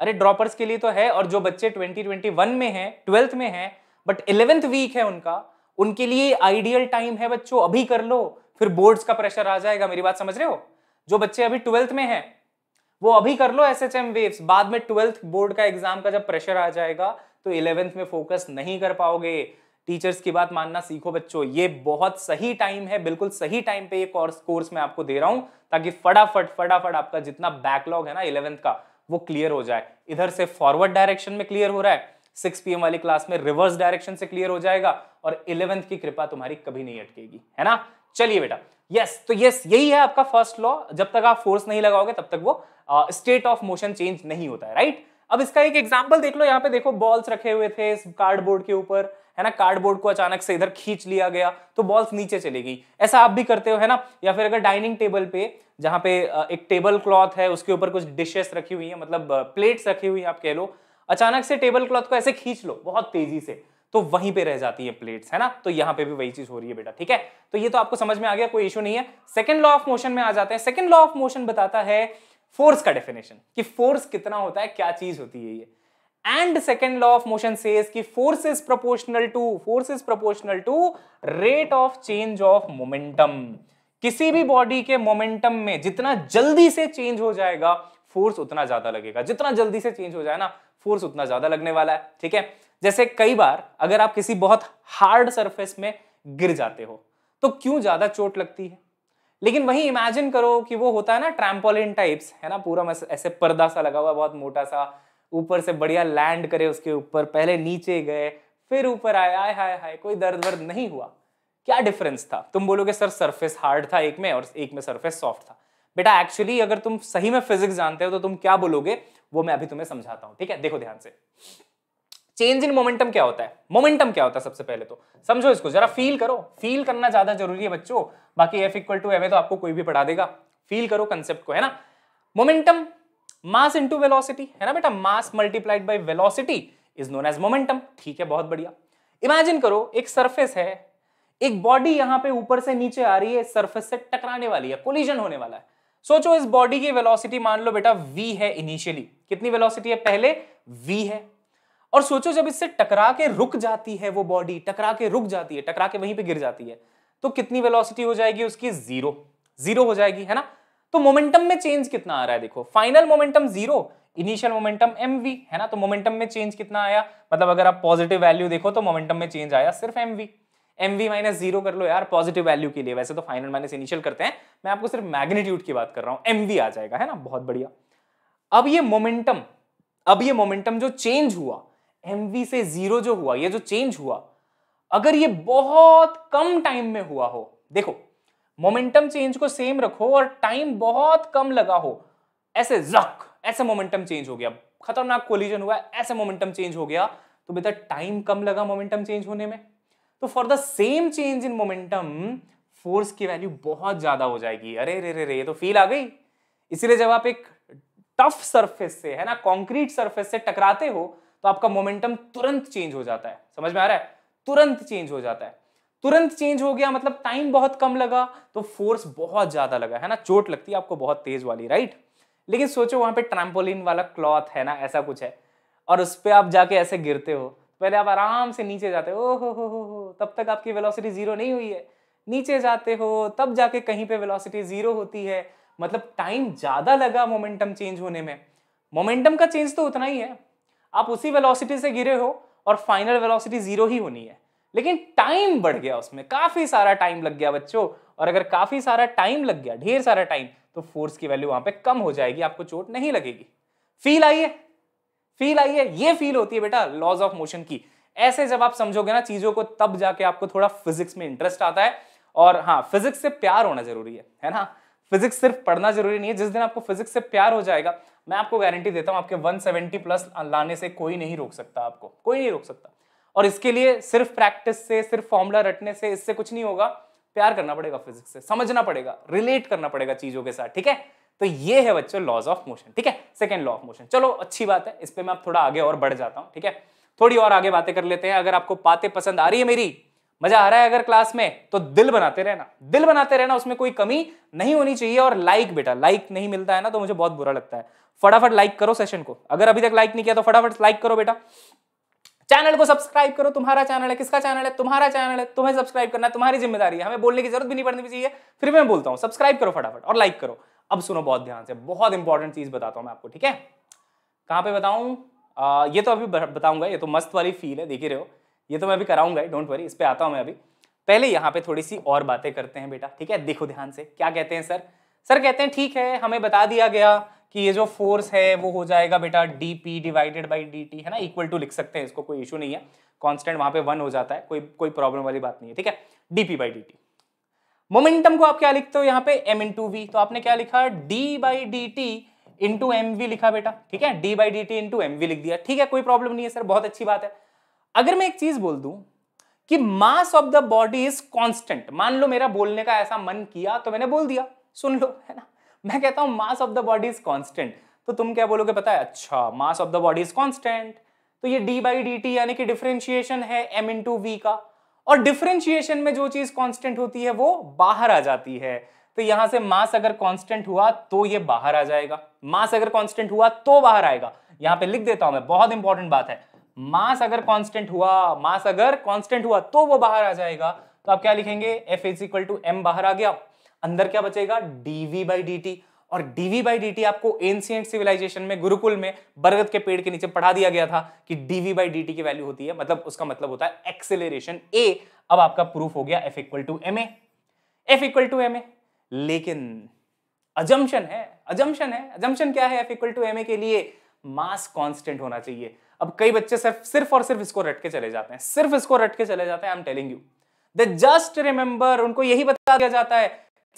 अरे ड्रॉपर्स के लिए तो है और जो बच्चे ट्वेंटी ट्वेंटी वन में है ट्वेल्थ में है बट इलेवेंथ वीक है उनका उनके लिए आइडियल टाइम है बच्चों अभी कर लो फिर बोर्ड्स का प्रेशर आ जाएगा मेरी बात समझ रहे हो जो बच्चे अभी ट्वेल्थ में है वो अभी कर लो एस एच एम वेव्स बाद में ट्वेल्थ बोर्ड का एग्जाम का जब प्रेशर आ जाएगा तो इलेवेंथ में फोकस नहीं कर पाओगे टीचर्स की बात मानना सीखो बच्चों ये बहुत सही टाइम है बिल्कुल सही टाइम पे ये कोर्स कोर्स मैं आपको दे रहा हूं ताकि फटाफट फटाफट आपका जितना बैकलॉग है ना इलेवेंथ का वो क्लियर हो जाए इधर से फॉरवर्ड डायरेक्शन में क्लियर हो रहा है सिक्स पी वाली क्लास में रिवर्स डायरेक्शन से क्लियर हो जाएगा और इलेवेंथ की कृपा तुम्हारी कभी नहीं अटकेगी है ना चलिए बेटा यस तो यस यही है आपका फर्स्ट लॉ जब तक आप फोर्स नहीं लगाओगे तब तक वो स्टेट ऑफ मोशन चेंज नहीं होता है राइट अब इसका एक एग्जाम्पल देख लो यहाँ पे देखो बॉल्स रखे हुए थे इस कार्डबोर्ड के ऊपर है ना कार्डबोर्ड को अचानक से इधर खींच लिया गया तो बॉल्स नीचे चली गई ऐसा आप भी करते हो है ना या फिर अगर डाइनिंग टेबल पे जहाँ पे एक टेबल क्लॉथ है उसके ऊपर कुछ डिशेस रखी हुई है मतलब प्लेट्स रखी हुई है आप कह लो अचानक से टेबल क्लॉथ को ऐसे खींच लो बहुत तेजी से तो वहीं पे रह जाती है प्लेट्स है ना तो यहाँ पे भी वही चीज हो रही है बेटा ठीक है तो ये तो आपको समझ में आ गया कोई इशू नहीं है सेकंड लॉ ऑफ मोशन में आ जाते हैं सेकंड लॉ ऑफ मोशन बताता है फोर्स का डेफिनेशन कि फोर्स कितना होता है क्या चीज होती है ये and second law of motion says कि force is proportional to force is proportional to rate of change of momentum किसी भी बॉडी के मोमेंटम में जितना जल्दी से चेंज हो जाएगा फोर्स उतना ज्यादा लगेगा जितना जल्दी से चेंज हो जाए ना फोर्स उतना ज्यादा लगने वाला है ठीक है जैसे कई बार अगर आप किसी बहुत हार्ड सरफेस में गिर जाते हो तो क्यों ज्यादा चोट लगती है लेकिन वही इमेजिन करो कि वो होता है ना ट्रैम्पोलिन टाइप्स है ना पूरा ऐसे पर्दा सा लगा हुआ बहुत मोटा सा ऊपर से बढ़िया लैंड करे उसके ऊपर पहले नीचे गए फिर ऊपर आए आए हाय हाय कोई दर्द वर्द नहीं हुआ क्या डिफरेंस था तुम बोलोगे सर सरफेस हार्ड था एक में और एक में सरफेस सॉफ्ट था बेटा एक्चुअली अगर तुम सही में फिजिक्स जानते हो तो तुम क्या बोलोगे वो मैं अभी तुम्हें समझाता हूँ ठीक है देखो ध्यान से चेंज इन मोमेंटम क्या होता है मोमेंटम क्या होता है सबसे पहले तो समझो इसको जरा फील करो फील करना ज्यादा जरूरी है बच्चों बाकी F equal to M A तो आपको कोई भी पढ़ा देगा फील करो कंसेप्ट को है ना मोमेंटम मास इनटू वेलोसिटी है ना बेटा mass multiplied by velocity is known as momentum ठीक है बहुत बढ़िया इमेजिन करो एक सरफेस है एक बॉडी यहां पे ऊपर से नीचे आ रही है सरफेस से टकराने वाली है कोलिजन होने वाला है सोचो इस बॉडी की वेलोसिटी मान लो बेटा v है इनिशियली कितनी वेलोसिटी है पहले v है और सोचो जब इससे टकरा के रुक जाती है वो बॉडी टकरा के रुक जाती है टकरा के वहीं पे गिर जाती है तो कितनी वेलोसिटी हो जाएगी उसकी जीरो जीरो हो जाएगी है ना तो मोमेंटम में चेंज कितना आ रहा है देखो final momentum zero initial momentum M है ना तो मोमेंटम में चेंज कितना आया मतलब अगर आप पॉजिटिव वैल्यू देखो तो मोमेंटम में चेंज आया सिर्फ M V M V minus zero कर लो यार पॉजिटिव वैल्यू के लिए वैसे तो फाइनल माइनस इनिशियल करते हैं मैं आपको सिर्फ मैग्नीट्यूड की बात कर रहा हूं एम वी आ जाएगा है ना बहुत बढ़िया अब ये मोमेंटम अब ये मोमेंटम जो चेंज हुआ एम से जीरो जो हुआ ये जो चेंज हुआ अगर ये बहुत कम टाइम में हुआ हो देखो मोमेंटम चेंज को सेम रखो और टाइम बहुत कम लगा हो ऐसे जक ऐसे मोमेंटम चेंज हो गया खतरनाक कोलिजन हुआ ऐसे मोमेंटम चेंज हो गया तो बेटा टाइम कम लगा मोमेंटम चेंज होने में तो for the same change in momentum force की वैल्यू बहुत ज्यादा हो जाएगी अरे रे रे रे ये तो फील आ गई इसीलिए जब आप एक टफ सरफेस से है ना कॉन्क्रीट सरफेस से टकराते हो तो आपका मोमेंटम तुरंत चेंज हो जाता है समझ में आ रहा है तुरंत चेंज हो जाता है तुरंत चेंज हो गया मतलब टाइम बहुत कम लगा तो फोर्स बहुत ज्यादा लगा है ना चोट लगती है आपको बहुत तेज वाली राइट लेकिन सोचो वहां पे ट्रैम्पोलिन वाला क्लॉथ है ना ऐसा कुछ है और उस पर आप जाके ऐसे गिरते हो तो पहले आप आराम से नीचे जाते हो हो हो हो तब तक आपकी वेलोसिटी जीरो नहीं हुई है नीचे जाते हो तब जाके कहीं पे वेलोसिटी जीरो होती है मतलब टाइम ज्यादा लगा मोमेंटम चेंज होने में मोमेंटम का चेंज तो उतना ही है आप उसी वेलोसिटी से गिरे हो और फाइनल वेलोसिटी जीरो ही होनी है लेकिन टाइम बढ़ गया उसमें काफी सारा टाइम लग गया बच्चों और अगर काफी सारा टाइम लग गया ढेर सारा टाइम तो फोर्स की वैल्यू वहां पे कम हो जाएगी आपको चोट नहीं लगेगी फील आई है फील आई है ये फील होती है बेटा लॉज ऑफ मोशन की ऐसे जब आप समझोगे ना चीजों को तब जाके आपको थोड़ा फिजिक्स में इंटरेस्ट आता है और हाँ फिजिक्स से प्यार होना जरूरी है है ना फिजिक्स सिर्फ पढ़ना जरूरी नहीं है जिस दिन आपको फिजिक्स से प्यार हो जाएगा मैं आपको गारंटी देता हूँ आपके 170 प्लस लाने से कोई नहीं रोक सकता आपको कोई नहीं रोक सकता और इसके लिए सिर्फ प्रैक्टिस से सिर्फ फॉर्मूला रटने से इससे कुछ नहीं होगा प्यार करना पड़ेगा फिजिक्स से समझना पड़ेगा रिलेट करना पड़ेगा चीज़ों के साथ ठीक है तो ये है बच्चों लॉज ऑफ मोशन ठीक है सेकेंड लॉ ऑफ मोशन चलो अच्छी बात है इस पर मैं आप थोड़ा आगे और बढ़ जाता हूँ ठीक है थोड़ी और आगे बातें कर लेते हैं अगर आपको बातें पसंद आ रही है मेरी मजा आ रहा है अगर क्लास में तो दिल बनाते रहना दिल बनाते रहना उसमें कोई कमी नहीं होनी चाहिए और लाइक बेटा लाइक नहीं मिलता है ना तो मुझे बहुत बुरा लगता है फटाफट लाइक करो सेशन को अगर अभी तक लाइक नहीं किया तो फटाफट लाइक करो बेटा चैनल को सब्सक्राइब करो तुम्हारा चैनल है किसका चैनल है तुम्हारा चैनल है तुम्हें सब्सक्राइब करना है तुम्हारी जिम्मेदारी है हमें बोलने की जरूरत भी नहीं पड़नी चाहिए फिर मैं बोलता हूँ सब्सक्राइब करो फटाफट और लाइक करो अब सुनो बहुत ध्यान से बहुत इंपॉर्टेंट चीज बताता हूँ मैं आपको ठीक है कहाँ पे बताऊँ ये तो अभी बताऊंगा ये तो मस्त वाली फील है देख ही रहे हो ये तो मैं अभी कराऊंगा डोंट वरी इस पर आता हूँ मैं अभी पहले यहाँ पे थोड़ी सी और बातें करते हैं बेटा ठीक है देखो ध्यान से क्या कहते हैं सर सर कहते हैं ठीक है हमें बता दिया गया कि ये जो फोर्स है वो हो जाएगा बेटा D P divided by D T है ना इक्वल टू लिख सकते हैं इसको कोई इशू नहीं है कॉन्स्टेंट वहां पे वन हो जाता है कोई कोई प्रॉब्लम वाली बात नहीं है ठीक है D P by D T momentum को आप क्या लिखते हो यहाँ पे एम इंटू वी तो आपने क्या लिखा D by D T into M V लिखा बेटा ठीक है D by D T into M V लिख दिया ठीक है कोई प्रॉब्लम नहीं है सर बहुत अच्छी बात है अगर मैं एक चीज बोल दूं कि mass of the body is constant मान लो मेरा बोलने का ऐसा मन किया तो मैंने बोल दिया सुन लो है ना मैं कहता हूं mass of the body is constant तो तुम क्या बोलोगे पता है अच्छा mass of the body is constant तो ये डी बाई डी टी यानी कि डिफ्रेंशिएशन है एम इन टू वी का और डिफ्रेंशिएशन में जो चीज कॉन्स्टेंट होती है वो बाहर आ जाती है तो यहां से मास अगर कॉन्स्टेंट हुआ तो ये बाहर आ जाएगा मास अगर कॉन्स्टेंट हुआ तो बाहर आएगा यहां पे लिख देता हूं मैं बहुत इंपॉर्टेंट बात है मास अगर कांस्टेंट हुआ मास अगर कांस्टेंट हुआ तो वो बाहर आ जाएगा तो आप क्या लिखेंगे F is equal to M बाहर आ गया अंदर क्या बचेगा डीवी बाई डी टी और डीवी बाई डी आपको एंशियंट सिविलाइजेशन में गुरुकुल में बरगद के पेड़ के नीचे पढ़ा दिया गया था कि डीवी बाई डी की वैल्यू होती है मतलब उसका मतलब होता है एक्सेलरेशन ए अब आपका प्रूफ हो गया F equal to M F equal to M लेकिन अजम्पन है अजम्पन है अजम्पन क्या है एफ इक्वल टू एम के लिए मास कांस्टेंट होना चाहिए अब कई बच्चे सिर्फ सिर्फ और सिर्फ इसको रट के चले जाते हैं सिर्फ इसको रट के चले जाते हैं I am telling you the just remember उनको यही बता दिया जाता है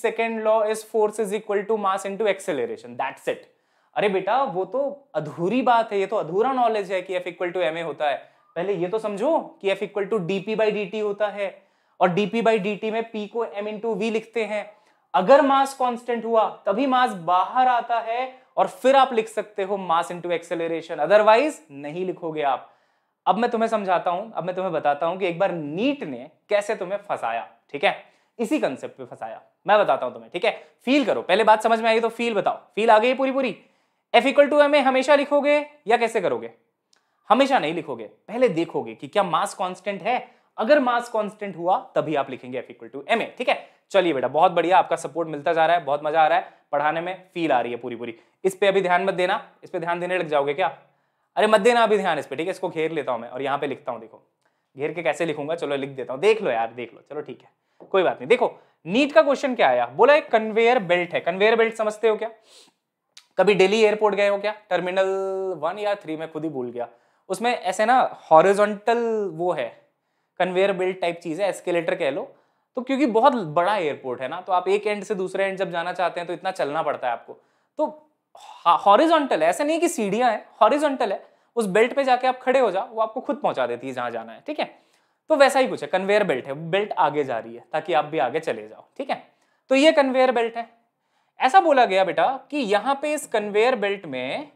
second law is force is equal to mass into acceleration that's it अरे बेटा वो तो अधूरी बात है ये तो अधूरा नॉलेज है कि F equal to M A होता है पहले ये तो समझो कि F equal to D P by D T होता है और D P by D T में पी को एम इंटू वी लिखते हैं अगर मास कॉन्स्टेंट हुआ तभी मास बाहर आता है और फिर आप लिख सकते हो मास इंटू एक्सेलरेशन अदरवाइज नहीं लिखोगे आप अब मैं तुम्हें समझाता हूं अब मैं तुम्हें बताता हूं कि एक बार नीट ने कैसे तुम्हें फंसाया ठीक है इसी कंसेप्ट पे फंसाया मैं बताता हूं तुम्हें ठीक है फील करो पहले बात समझ में आई तो फील बताओ फील आ गई पूरी पूरी F equal to M A हमेशा लिखोगे या कैसे करोगे हमेशा नहीं लिखोगे पहले देखोगे कि क्या मास कॉन्स्टेंट है अगर मास कॉन्स्टेंट हुआ तभी आप लिखेंगे F equal to M A ठीक है चलिए बेटा बहुत बढ़िया आपका सपोर्ट मिलता जा रहा है बहुत मजा आ रहा है पढ़ाने में फील आ रही है पूरी पूरी इस पर अभी ध्यान मत देना इस पर ध्यान देने लग जाओगे क्या अरे मत देना अभी ध्यान इस पर ठीक है इसको घेर लेता हूँ मैं और यहाँ पे लिखता हूँ देखो घेर के कैसे लिखूंगा चलो लिख देता हूँ देख लो यार देख लो चलो ठीक है कोई बात नहीं देखो नीट का क्वेश्चन क्या आया बोला एक कन्वेयर बेल्ट है कन्वेयर बेल्ट समझते हो क्या कभी दिल्ली एयरपोर्ट गए हो क्या टर्मिनल वन या थ्री में खुद ही भूल गया उसमें ऐसे ना हॉरिजॉन्टल वो है कन्वेयर बेल्ट टाइप चीज़ है एस्केलेटर कह लो तो क्योंकि बहुत बड़ा एयरपोर्ट है ना तो आप एक एंड से दूसरे एंड जब जाना चाहते हैं तो इतना चलना पड़ता है आपको तो हॉरिजॉन्टल है ऐसा नहीं कि सीढ़ियां हैं हॉरिजॉन्टल है उस बेल्ट पे जाके आप खड़े हो जाओ वो आपको खुद पहुंचा देती है जहां जाना है ठीक है तो वैसा ही कुछ है कन्वेयर बेल्ट है बेल्ट आगे जा रही है ताकि आप भी आगे चले जाओ ठीक है तो ये कन्वेयर बेल्ट है ऐसा बोला गया बेटा कि यहाँ पे इस कन्वेयर बेल्ट में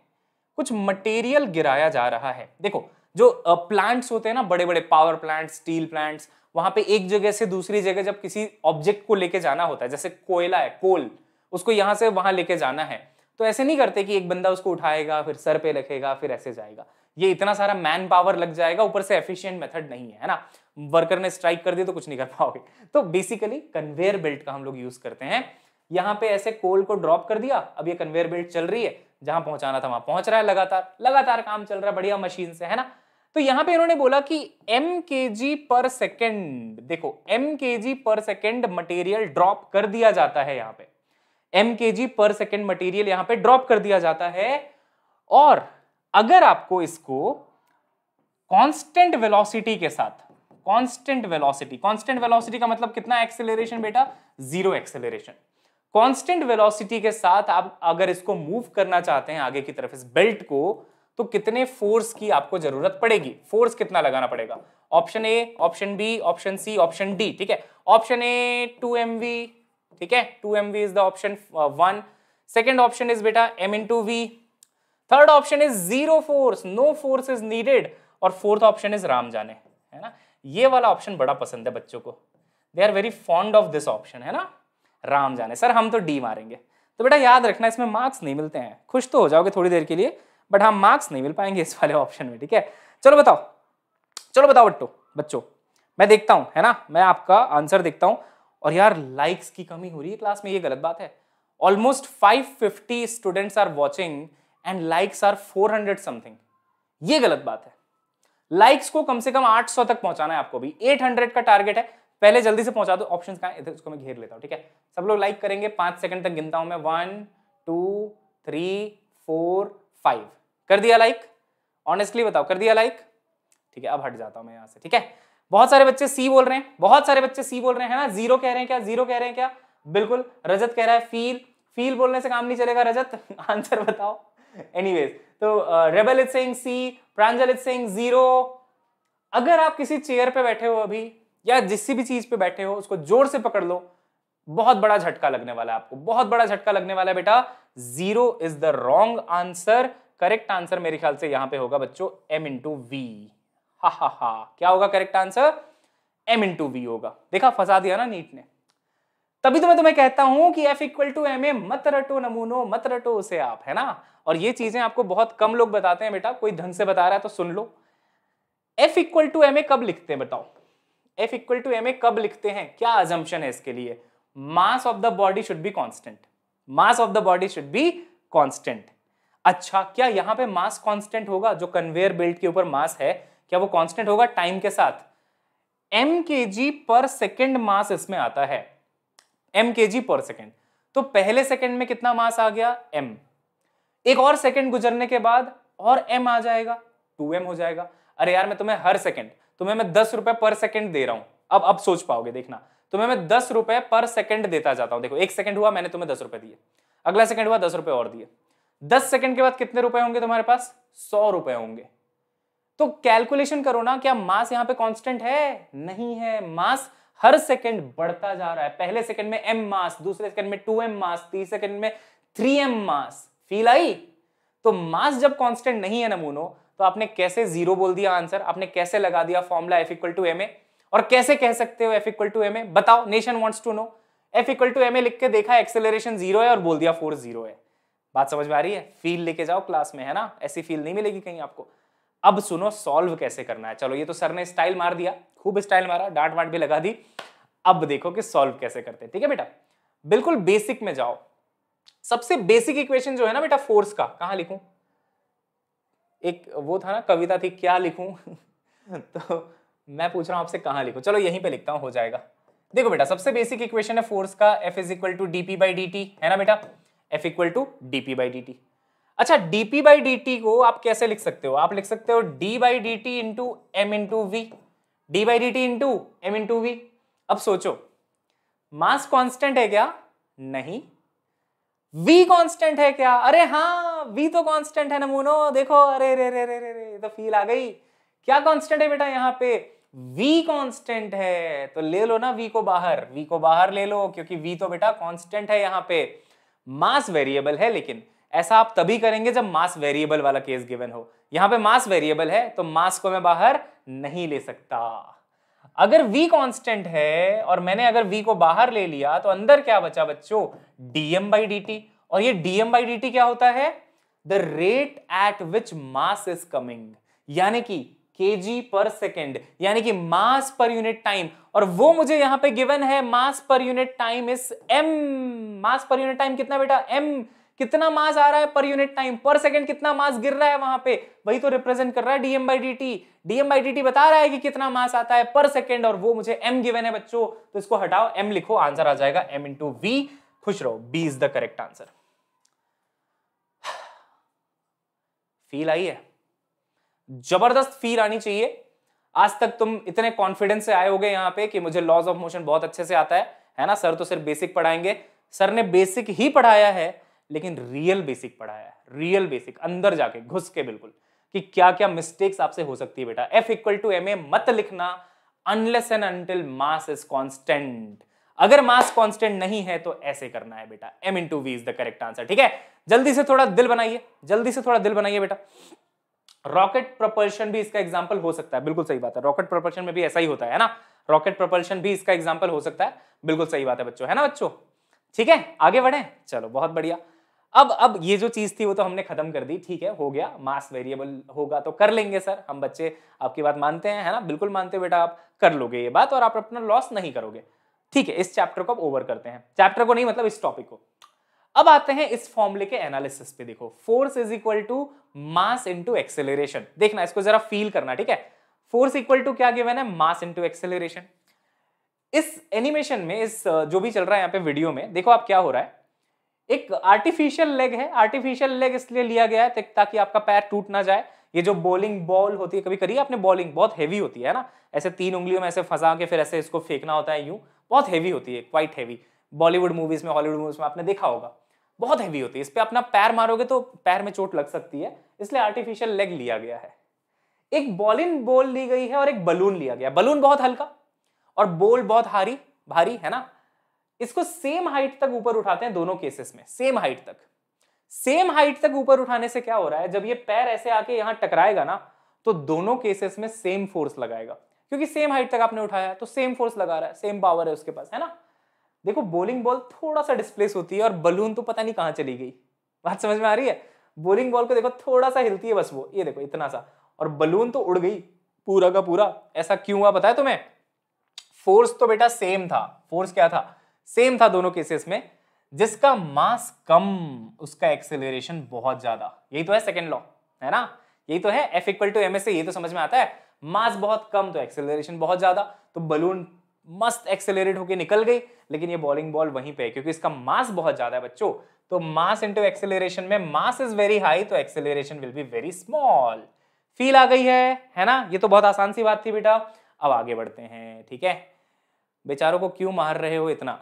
कुछ मटेरियल गिराया जा रहा है देखो जो प्लांट्स होते हैं ना बड़े बड़े पावर प्लांट्स स्टील प्लांट्स वहां पे एक जगह से दूसरी जगह जब किसी ऑब्जेक्ट को लेके जाना होता है जैसे कोयला है कोल उसको यहां से वहां लेके जाना है तो ऐसे नहीं करते कि एक बंदा उसको उठाएगा फिर सर पे रखेगा फिर ऐसे जाएगा ये इतना सारा मैन पावर लग जाएगा ऊपर से एफिशियंट मेथड नहीं है ना वर्कर ने स्ट्राइक कर दी तो कुछ नहीं कर पाओगे तो बेसिकली कन्वेयर बेल्ट का हम लोग यूज करते हैं यहाँ पे ऐसे कोल को ड्रॉप कर दिया अब ये कन्वेयर बेल्ट चल रही है जहां पहुंचाना था वहां पहुंच रहा है लगातार लगातार काम चल रहा है बढ़िया मशीन से है ना तो यहां पे इन्होंने बोला कि एम के जी पर सेकेंड देखो एम के जी पर सेकेंड मटेरियल ड्रॉप कर दिया जाता है यहां पे एम के जी पर सेकेंड मटेरियल यहां पे ड्रॉप कर दिया जाता है और अगर आपको इसको कांस्टेंट वेलोसिटी के साथ कांस्टेंट वेलोसिटी कांस्टेंट वेलोसिटी का मतलब कितना एक्सेलरेशन बेटा जीरो एक्सेलरेशन कांस्टेंट वेलोसिटी के साथ आप अगर इसको मूव करना चाहते हैं आगे की तरफ इस बेल्ट को तो कितने फोर्स की आपको जरूरत पड़ेगी फोर्स कितना लगाना पड़ेगा option A option B option C option D ठीक है option A two M V ठीक है two M V is the option one second option is बेटा M into V third option is zero force no force is needed और fourth option is Ram जाने है ना ये वाला option बड़ा पसंद है बच्चों को they are very fond of this option है ना राम जाने सर हम तो डी मारेंगे तो बेटा याद रखना इसमें मार्क्स नहीं मिलते हैं खुश तो हो जाओगे थोड़ी देर के लिए बट हम मार्क्स नहीं मिल पाएंगे इस वाले ऑप्शन में ठीक है चलो बताओ चलो बताओ बट्टो बच्चों मैं देखता हूँ है ना मैं आपका आंसर देखता हूँ और यार लाइक्स की कमी हो रही है क्लास में ये गलत बात है almost 550 students are watching and likes are 400 something ये गलत बात है लाइक्स को कम से कम 800 तक पहुंचाना है आपको भी 800 का टारगेट है पहले जल्दी से पहुंचा दो ऑप्शन कहा इधर इसको मैं घेर लेता हूँ ठीक है सब लोग लाइक करेंगे पांच सेकंड तक गिनता हूँ मैं one two three four five कर दिया लाइक ऑनेस्टली बताओ कर दिया लाइक ठीक है अब हट जाता हूं मैं यहां से ठीक है बहुत सारे बच्चे सी बोल रहे हैं बहुत सारे बच्चे सी बोल रहे हैं ना जीरो कह रहे हैं क्या जीरो कह रहे हैं क्या बिल्कुल रजत कह रहा है फील फील बोलने से काम नहीं चलेगा रजत आंसर बताओ एनीवेज तो Rebel is saying C Pranjal is saying zero अगर आप किसी चेयर पे बैठे हो अभी या जिस भी चीज पे बैठे हो उसको जोर से पकड़ लो बहुत बड़ा झटका लगने वाला है आपको बहुत बड़ा झटका लगने वाला है बेटा zero is the wrong answer correct answer मेरे ख्याल से यहां पे होगा बच्चों एम इंटू वी हा हा हा क्या होगा correct answer M into V होगा देखा फंसा दिया ना नीट ने तभी तो मैं तुम्हें कहता हूं कि F equal to M A मत रटो नमूनो मत रटो उसे आप है ना और ये चीजें आपको बहुत कम लोग बताते हैं बेटा कोई ढंग से बता रहा है तो सुन लो F equal to M A कब लिखते हैं बताओ F equal to M A कब लिखते हैं क्या अजम्पन है इसके लिए mass of the body should be constant mass of the body should be constant अच्छा क्या यहाँ पे मास कांस्टेंट होगा जो कन्वेयर बेल्ट के ऊपर मास है क्या वो कांस्टेंट होगा टाइम के साथ एम के जी पर सेकेंड मास इसमें आता है एम के जी पर सेकेंड तो पहले सेकेंड में कितना मास आ गया एम एक और सेकेंड गुजरने के बाद और एम आ जाएगा टू एम हो जाएगा अरे यार मैं तुम्हें हर सेकेंड तुम्हें मैं दस रुपए पर सेकेंड दे रहा हूं अब अब सोच पाओगे देखना तुम्हें मैं दस रुपए पर सेकेंड देता जाता हूं देखो एक सेकेंड हुआ मैंने तुम्हें दस रुपए दिए अगला सेकेंड हुआ दस रुपए और दिए दस सेकंड के बाद कितने रुपए होंगे तुम्हारे पास सौ रुपए होंगे तो कैलकुलेशन करो ना क्या मास यहां पे कांस्टेंट है नहीं है मास हर सेकंड बढ़ता जा रहा है पहले सेकंड में एम मास दूसरे सेकंड में टू एम मास तीसरे सेकंड में थ्री एम मास फील आई तो मास जब कांस्टेंट नहीं है नमूनो तो आपने कैसे जीरो बोल दिया आंसर आपने कैसे लगा दिया formula F equal to M A और कैसे कह सकते हो F equal to M A बताओ nation wants to know F equal to M A लिख के देखा एक्सेलरेशन जीरो है और बोल दिया फोर जीरो है बात समझ में आ रही है फील लेके जाओ क्लास में है ना ऐसी फील नहीं मिलेगी कहीं आपको अब सुनो सॉल्व कैसे करना है चलो ये तो सर ने स्टाइल मार दिया खूब स्टाइल मारा डांट वाट भी लगा दी अब देखो कि सॉल्व कैसे करते हैं ठीक है बेटा बिल्कुल बेसिक में जाओ सबसे बेसिक इक्वेशन जो है ना बेटा फोर्स का कहा लिखू एक वो था ना कविता थी क्या लिखू तो मैं पूछ रहा हूं आपसे कहा लिखू चलो यहीं पर लिखता हूं हो जाएगा देखो बेटा सबसे बेसिक इक्वेशन है फोर्स का F is equal to D P by D T है ना बेटा F equal to D P by D T अच्छा D P by D T को आप कैसे लिख सकते हो आप लिख सकते हो D by D T into M into V D by D T into M into V अब सोचो मास कांस्टेंट है क्या नहीं वी कांस्टेंट है क्या अरे हाँ वी तो कांस्टेंट है नमूनो देखो अरे रे रे रे रे रे तो फील आ गई क्या कांस्टेंट है बेटा यहाँ पे वी कांस्टेंट है तो ले लो ना वी को बाहर वी को बाहर ले लो क्योंकि वी तो बेटा कांस्टेंट है यहाँ पे मास वेरिएबल है लेकिन ऐसा आप तभी करेंगे जब मास वेरिएबल वाला केस गिवन हो यहां पे मास वेरिएबल है तो मास को मैं बाहर नहीं ले सकता अगर v कांस्टेंट है और मैंने अगर v को बाहर ले लिया तो अंदर क्या बचा बच्चों dm बाई dt और ये dm बाई dt क्या होता है the rate at which mass is coming यानी कि केजी पर सेकेंड यानी कि मास पर यूनिट टाइम और वो मुझे यहां पे गिवन है मास पर यूनिट टाइम इस एम मास पर यूनिट टाइम कितना बेटा एम कितना मास आ रहा है पर यूनिट टाइम पर सेकेंड कितना मास गिर रहा है वहां पे वही तो रिप्रेजेंट कर रहा है DM by D DM by D बता रहा है कि कितना मास आता है पर सेकेंड और वो मुझे एम गिवन है बच्चों तो इसको हटाओ एम लिखो आंसर आ जाएगा एम टू वी खुश रहो B is the correct answer feel आई है जबरदस्त फील आनी चाहिए आज तक तुम इतने कॉन्फिडेंस से आए होगे यहाँ पे कि मुझे लॉज ऑफ मोशन बहुत अच्छे से आता है है ना सर तो सिर्फ बेसिक पढ़ाएंगे सर ने बेसिक ही पढ़ाया है लेकिन रियल बेसिक पढ़ाया है रियल बेसिक अंदर जाके घुस के बिल्कुल कि क्या क्या मिस्टेक्स आपसे हो सकती है बेटा F equal to M A मत लिखना unless and until mass is constant अगर मास कॉन्स्टेंट नहीं है तो ऐसे करना है बेटा M into V is the correct answer ठीक है जल्दी से थोड़ा दिल बनाइए जल्दी से थोड़ा दिल बनाइए बेटा रॉकेट प्रपल्शन भी इसका एग्जाम्पल हो सकता है बिल्कुल सही बात है रॉकेट प्रपल्शन में भी ऐसा ही होता है ना रॉकेट प्रपल्शन भी इसका एग्जाम्पल हो सकता है बिल्कुल सही बात है बच्चों है ना बच्चों ठीक है आगे बढ़े चलो बहुत बढ़िया अब अब ये जो चीज थी वो तो हमने खत्म कर दी ठीक है हो गया मास वेरिएबल होगा तो कर लेंगे सर हम बच्चे आपकी बात मानते हैं है ना बिल्कुल मानते हो बेटा आप कर लोगे ये बात और आप अपना लॉस नहीं करोगे ठीक है इस चैप्टर को आप ओवर करते हैं चैप्टर को नहीं मतलब इस टॉपिक को अब आते हैं इस फॉर्मुले के एनालिसिस पे देखो force is equal to mass into acceleration देखना इसको जरा फील करना ठीक है फोर्स इक्वल टू क्या गिवन है मास इंटू एक्सेलरेशन इस एनिमेशन में इस जो भी चल रहा है यहाँ पे वीडियो में देखो आप क्या हो रहा है एक आर्टिफिशियल लेग है आर्टिफिशियल लेग इसलिए लिया गया है ताकि आपका पैर टूट ना जाए ये जो बॉलिंग बॉल होती है कभी करिए आपने बॉलिंग बहुत हैवी होती है ना ऐसे तीन उंगलियों में ऐसे फंसा के फिर ऐसे इसको फेंकना होता है यूं बहुत हैवी होती है क्वाइट हैवी बॉलीवुड मूवीज में हॉलीवुड मूवीज में आपने देखा होगा बहुत हैवी होती है इस पर अपना पैर मारोगे तो पैर में चोट लग सकती है इसलिए आर्टिफिशियल लेग लिया गया है एक बॉलिन बोल ली गई है और एक बलून लिया गया बलून बहुत हल्का और बोल बहुत हारी भारी है ना इसको सेम हाइट तक ऊपर उठाते हैं दोनों केसेस में सेम हाइट तक सेम हाइट तक ऊपर उठाने से क्या हो रहा है जब ये पैर ऐसे आके यहां टकराएगा ना तो दोनों केसेस में सेम फोर्स लगाएगा क्योंकि सेम हाइट तक आपने उठाया तो सेम फोर्स लगा रहा है सेम पावर है उसके पास है ना देखो बॉलिंग बॉल थोड़ा सा डिस्प्लेस होती है और बलून तो पता नहीं कहाँ चली गई बात समझ में आ रही है बॉलिंग बॉल को देखो थोड़ा सा हिलती है बस वो ये देखो इतना सा और बलून तो उड़ गई पूरा का पूरा ऐसा क्यों हुआ पता है तुम्हें फोर्स तो बेटा सेम था फोर्स क्या था सेम था दोनों केसेस में जिसका मास कम उसका एक्सेलरेशन बहुत ज्यादा यही तो है सेकेंड लॉ है ना यही तो है F equal to M S ये तो समझ में आता है मास बहुत कम तो एक्सेलरेशन बहुत ज्यादा तो बलून मस्त एक्सेलरेट होकर निकल गई लेकिन ये बॉलिंग बॉल वहीं पे है क्योंकि इसका मास बहुत ज्यादा है बच्चों तो मास इंटू एक्सेलरेशन में मास इज वेरी हाई तो acceleration will be very small feel आ गई है है ना ये तो बहुत आसान सी बात थी बेटा अब आगे बढ़ते हैं ठीक है बेचारों को क्यों मार रहे हो इतना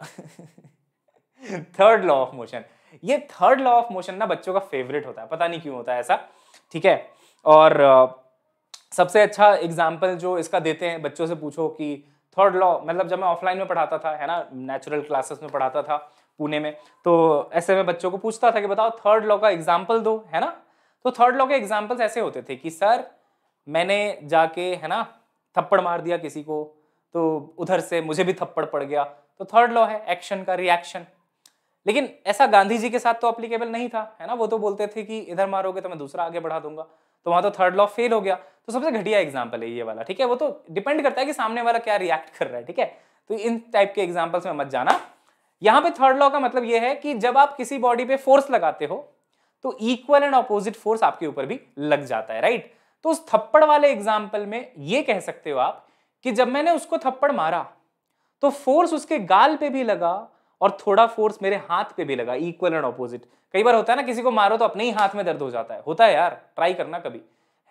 थर्ड लॉ ऑफ मोशन ये थर्ड लॉ ऑफ मोशन ना बच्चों का फेवरेट होता है पता नहीं क्यों होता है ऐसा ठीक है और सबसे अच्छा एग्जाम्पल जो इसका देते हैं बच्चों से पूछो कि थर्ड लॉ मतलब जब मैं ऑफलाइन में पढ़ाता था है ना नेचुरल क्लासेस में पढ़ाता था पुणे में तो ऐसे में बच्चों को पूछता था कि बताओ थर्ड लॉ का एग्जाम्पल दो है ना तो थर्ड लॉ के एग्जाम्पल्स ऐसे होते थे कि सर मैंने जाके है ना थप्पड़ मार दिया किसी को तो उधर से मुझे भी थप्पड़ पड़ गया तो थर्ड लॉ है एक्शन का रिएक्शन लेकिन ऐसा गांधी जी के साथ तो अप्लीकेबल नहीं था है ना वो तो बोलते थे कि इधर मारोगे तो मैं दूसरा आगे बढ़ा दूंगा तो वहां तो थर्ड लॉ फेल हो गया तो सबसे घटिया एग्जाम्पल है ये वाला ठीक है वो तो डिपेंड करता है कि सामने वाला क्या रिएक्ट कर रहा है ठीक है तो इन टाइप के एग्जाम्पल्स में मत जाना यहां पर थर्ड लॉ का मतलब यह है कि जब आप किसी बॉडी पे फोर्स लगाते हो तो इक्वल एंड ऑपोजिट फोर्स आपके ऊपर भी लग जाता है राइट तो उस थप्पड़ वाले एग्जाम्पल में ये कह सकते हो आप कि जब मैंने उसको थप्पड़ मारा तो फोर्स उसके गाल पे भी लगा और थोड़ा फोर्स मेरे हाथ पे भी लगा इक्वल एंड ऑपोजिट कई बार होता है ना किसी को मारो तो अपने ही हाथ में दर्द हो जाता है होता है यार ट्राई करना कभी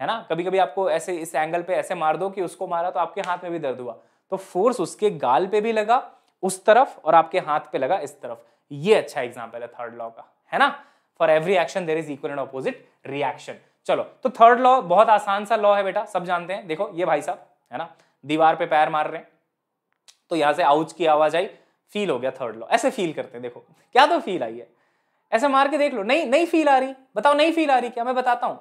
है ना कभी कभी आपको ऐसे इस एंगल पे ऐसे मार दो कि उसको मारा तो आपके हाथ में भी दर्द हुआ तो फोर्स उसके गाल पे भी लगा उस तरफ और आपके हाथ पे लगा इस तरफ ये अच्छा एग्जाम्पल है थर्ड लॉ का है ना for every action there is equal and opposite reaction चलो तो थर्ड लॉ बहुत आसान सा लॉ है बेटा सब जानते हैं देखो ये भाई साहब है ना दीवार पे पैर मार रहे हैं तो यहां से आउच की आवाज आई फील हो गया थर्ड लॉ ऐसे फील करते हैं देखो क्या तो फील आई है ऐसे मार के देख लो नहीं नहीं फील आ रही बताओ नहीं फील आ रही क्या मैं बताता हूँ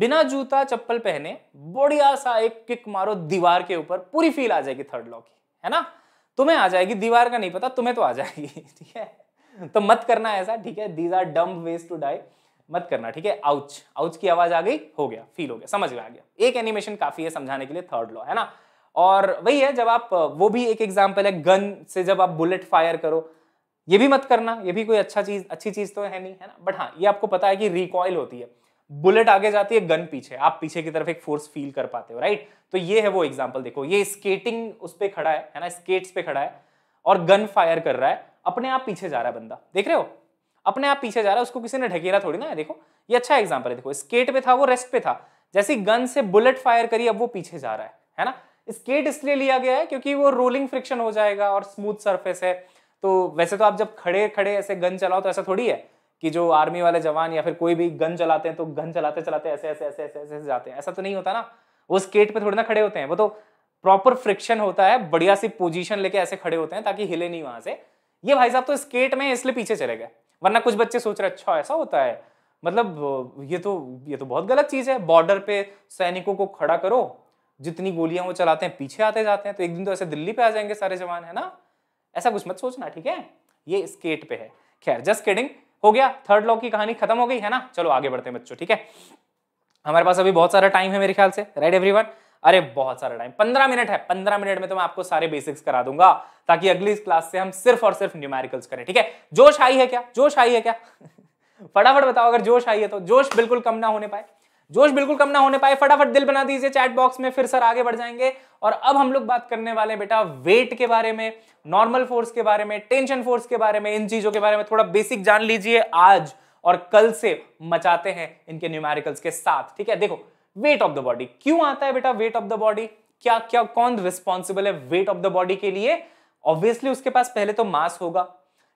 बिना जूता चप्पल पहने बढ़िया सा एक किक मारो दीवार के ऊपर पूरी फील आ जाएगी थर्ड लॉ की है ना तुम्हें आ जाएगी दीवार का नहीं पता तुम्हें तो आ जाएगी ठीक है तो मत करना ऐसा ठीक है these are dumb ways to die मत करना ठीक है आउच आउच की आवाज आ गई हो गया फील हो गया समझ में आ गया एक एनिमेशन काफी है समझाने के लिए थर्ड लॉ है ना और वही है जब आप वो भी एक एग्जाम्पल है गन से जब आप बुलेट फायर करो ये भी मत करना ये भी कोई अच्छा चीज अच्छी चीज तो है नहीं है ना बट हाँ ये आपको पता है कि रिकॉयल होती है बुलेट आगे जाती है गन पीछे आप पीछे की तरफ एक फोर्स फील कर पाते हो राइट तो ये है वो एग्जाम्पल देखो ये स्केटिंग उस पर खड़ा है है ना स्केट्स पे खड़ा है और गन फायर कर रहा है अपने आप पीछे जा रहा है बंदा देख रहे हो अपने आप पीछे जा रहा है उसको किसी ने ढकेरा थोड़ी ना देखो ये अच्छा एग्जाम्पल है देखो स्केट पे था वो रेस्ट पे था जैसे गन से बुलेट फायर करी अब वो पीछे जा रहा है है ना स्केट इसलिए लिया गया है क्योंकि वो रोलिंग फ्रिक्शन हो जाएगा और स्मूथ सरफेस है तो वैसे तो आप जब खड़े खड़े ऐसे गन चलाओ तो ऐसा थोड़ी है कि जो आर्मी वाले जवान या फिर कोई भी गन चलाते हैं तो गन चलाते चलाते ऐसे ऐसे ऐसे ऐसे ऐसे जाते हैं ऐसा तो नहीं होता ना वो स्केट पे थोड़े ना खड़े होते हैं वो तो प्रॉपर फ्रिक्शन होता है बढ़िया सी पोजीशन लेके ऐसे खड़े होते हैं ताकि हिले नहीं वहां से ये भाई साहब तो स्केट में इसलिए पीछे चले गए वरना कुछ बच्चे सोच रहे अच्छा ऐसा होता है मतलब ये तो ये तो बहुत गलत चीज है बॉर्डर पे सैनिकों को खड़ा करो जितनी गोलियां वो चलाते हैं पीछे आते जाते हैं तो एक दिन तो ऐसे दिल्ली पे आ जाएंगे सारे जवान है ना ऐसा कुछ मत सोचना ठीक है ये स्केट पे है खैर जस्ट केडिंग हो गया थर्ड लॉ की कहानी खत्म हो गई है ना चलो आगे बढ़ते हैं बच्चों ठीक है हमारे पास अभी बहुत सारा टाइम है मेरे ख्याल से राइट एवरी अरे बहुत सारा टाइम पंद्रह मिनट है पंद्रह मिनट में तो मैं आपको सारे बेसिक्स करा दूंगा ताकि अगली क्लास से हम सिर्फ और सिर्फ न्यूमेरिकल्स करें ठीक है जोश आई है क्या जोश आई है क्या फटाफट बताओ अगर जोश आई है तो जोश बिल्कुल कम ना होने पाए जोश बिल्कुल कम ना होने पाए फटाफट दिल बना दीजिए चैट बॉक्स में फिर सर आगे बढ़ जाएंगे और अब हम लोग बात करने वाले बेटा वेट के बारे में नॉर्मल फोर्स के बारे में टेंशन फोर्स के बारे में इन चीजों के बारे में थोड़ा बेसिक जान लीजिए आज और कल से मचाते हैं इनके न्यूमेरिकल्स के साथ ठीक है देखो वेट ऑफ द बॉडी क्यों आता है बेटा वेट ऑफ द बॉडी क्या क्या कौन रिस्पॉन्सिबल है वेट ऑफ द बॉडी के लिए ऑब्वियसली उसके पास पहले तो मास होगा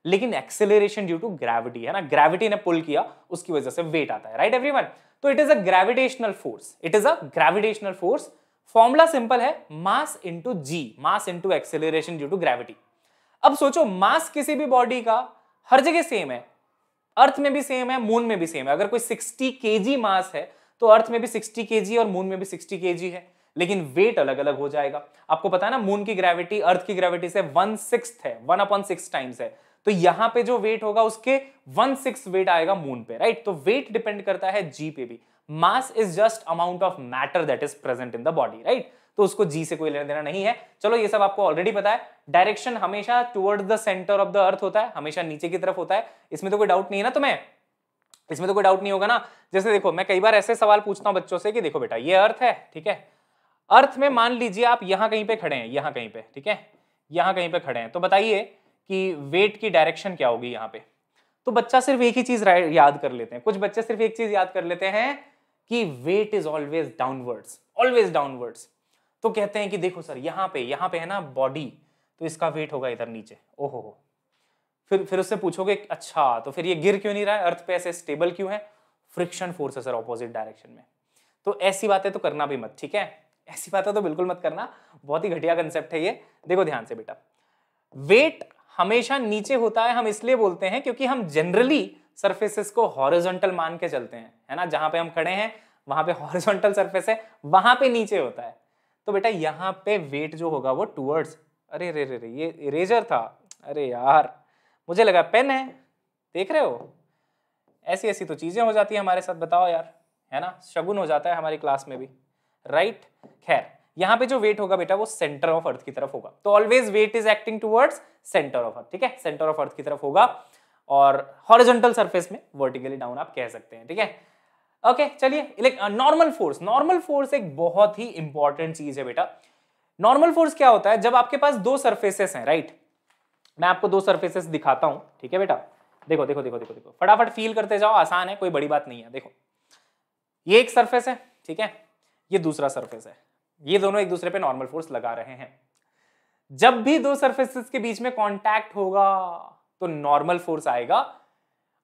लेकिन एक्सेलरेशन ड्यू टू ग्रेविटी है ना ग्रेविटी ने पुल किया उसकी वजह से वेट आता है राइट एवरीवन तो it is a gravitational force it is a gravitational force formula simple है mass into G mass into acceleration due to gravity अब सोचो मास किसी भी बॉडी का हर जगह सेम है अर्थ में भी सेम है मून में भी सेम है अगर कोई 60 के मास है तो अर्थ में भी 60 के और मून में भी 60 के है लेकिन वेट अलग अलग हो जाएगा आपको पता है ना मून की ग्रेविटी अर्थ की ग्रेविटी से वन सिक्स है वन अपॉन सिक्स टाइम्स है तो यहां पे जो वेट होगा उसके वन सिक्स वेट आएगा मून पे राइट तो वेट डिपेंड करता है जी पे भी mass is just amount of matter that is present in the body right तो उसको जी से कोई लेना देना नहीं है चलो ये सब आपको ऑलरेडी पता है डायरेक्शन हमेशा toward the centre of the earth होता है हमेशा नीचे की तरफ होता है इसमें तो कोई डाउट नहीं है ना तुम्हें इसमें तो कोई डाउट नहीं होगा ना जैसे देखो मैं कई बार ऐसे सवाल पूछता हूं बच्चों से कि देखो बेटा ये अर्थ है ठीक है अर्थ में मान लीजिए आप यहां कहीं पे खड़े हैं यहां कहीं पे ठीक है यहां कहीं पे खड़े हैं तो बताइए कि वेट की डायरेक्शन क्या होगी यहाँ पे तो बच्चा सिर्फ एक ही चीज याद कर लेते हैं कुछ बच्चे सिर्फ एक चीज याद कर लेते हैं कि weight is always downwards always downwards तो कहते हैं कि देखो सर यहाँ पे यहाँ पे है ना बॉडी तो इसका वेट होगा इधर नीचे ओहो हो फिर फिर उससे पूछोगे अच्छा तो फिर ये गिर क्यों नहीं रहा है अर्थ पे ऐसे स्टेबल क्यों है फ्रिक्शन फोर्स है सर ऑपोजिट डायरेक्शन में तो ऐसी बातें तो करना भी मत ठीक है ऐसी बातें तो बिल्कुल मत करना बहुत ही घटिया कंसेप्ट है ये देखो ध्यान से बेटा वेट हमेशा नीचे होता है हम इसलिए बोलते हैं क्योंकि हम जनरली सर्फेसिस को हॉरिजोंटल मान के चलते हैं है ना जहां पे हम खड़े हैं वहां पे हॉरिजोंटल सर्फेस है वहां पे नीचे होता है तो बेटा यहाँ पे वेट जो होगा वो टूवर्ड्स अरे रे रे रे ये इरेजर था अरे यार मुझे लगा पेन है देख रहे हो ऐसी ऐसी तो चीज़ें हो जाती है हमारे साथ बताओ यार है ना शगुन हो जाता है हमारी क्लास में भी राइट खैर यहाँ पे जो वेट होगा बेटा वो सेंटर ऑफ अर्थ की तरफ होगा तो always weight is acting towards centre of earth ठीक है सेंटर ऑफ अर्थ की तरफ होगा और हॉरिजेंटल सरफेस में वर्टिकली डाउन आप कह सकते हैं ठीक है ओके चलिए नॉर्मल फोर्स नॉर्मल फोर्स एक बहुत ही इंपॉर्टेंट चीज है बेटा नॉर्मल फोर्स क्या होता है जब आपके पास दो सर्फेसेस हैं राइट मैं आपको दो सर्फेसेस दिखाता हूं ठीक है बेटा देखो देखो देखो देखो देखो फटाफट फील करते जाओ आसान है कोई बड़ी बात नहीं है देखो ये एक सरफेस है ठीक है ये दूसरा सरफेस है ये दोनों एक दूसरे पे नॉर्मल फोर्स लगा रहे हैं जब भी दो सर्फेसिस के बीच में कॉन्टैक्ट होगा तो नॉर्मल फोर्स आएगा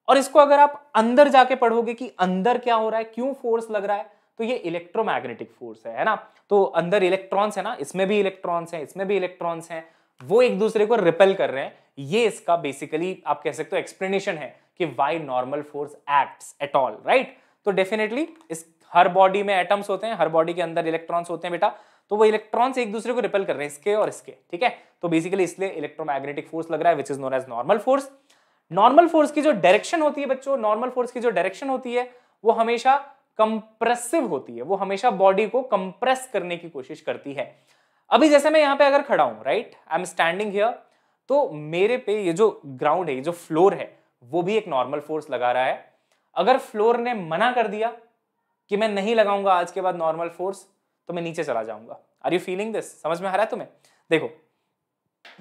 और इसको अगर आप अंदर जाके पढ़ोगे कि अंदर क्या हो रहा है क्यों फोर्स लग रहा है तो ये इलेक्ट्रोमैग्नेटिक फोर्स है है ना तो अंदर इलेक्ट्रॉन्स है ना इसमें भी इलेक्ट्रॉन्स हैं इसमें भी इलेक्ट्रॉन्स हैं वो एक दूसरे को रिपेल कर रहे हैं ये इसका बेसिकली आप कह सकते हो एक्सप्लेनेशन है कि why normal force acts at all right तो डेफिनेटली इस हर बॉडी में एटम्स होते हैं हर बॉडी के अंदर इलेक्ट्रॉन्स होते हैं बेटा तो वो इलेक्ट्रॉन्स एक दूसरे को रिपेल कर रहे हैं इसके और इसके ठीक है तो बेसिकली इसलिए इलेक्ट्रोमैग्नेटिक फोर्स लग रहा है which is known as normal force normal force की जो डायरेक्शन होती है बच्चों नॉर्मल फोर्स की जो डायरेक्शन होती है वो हमेशा कंप्रेसिव होती है वो हमेशा बॉडी को कंप्रेस करने की कोशिश करती है अभी जैसे मैं यहाँ पे अगर खड़ा हूँ right I am standing here तो मेरे पे ये जो ग्राउंड है ये जो फ्लोर है वो भी एक नॉर्मल फोर्स लगा रहा है अगर फ्लोर ने मना कर दिया कि मैं नहीं लगाऊंगा आज के बाद नॉर्मल फोर्स तो मैं नीचे चला जाऊंगा आर यू फीलिंग दिस समझ में आ रहा है तुम्हें देखो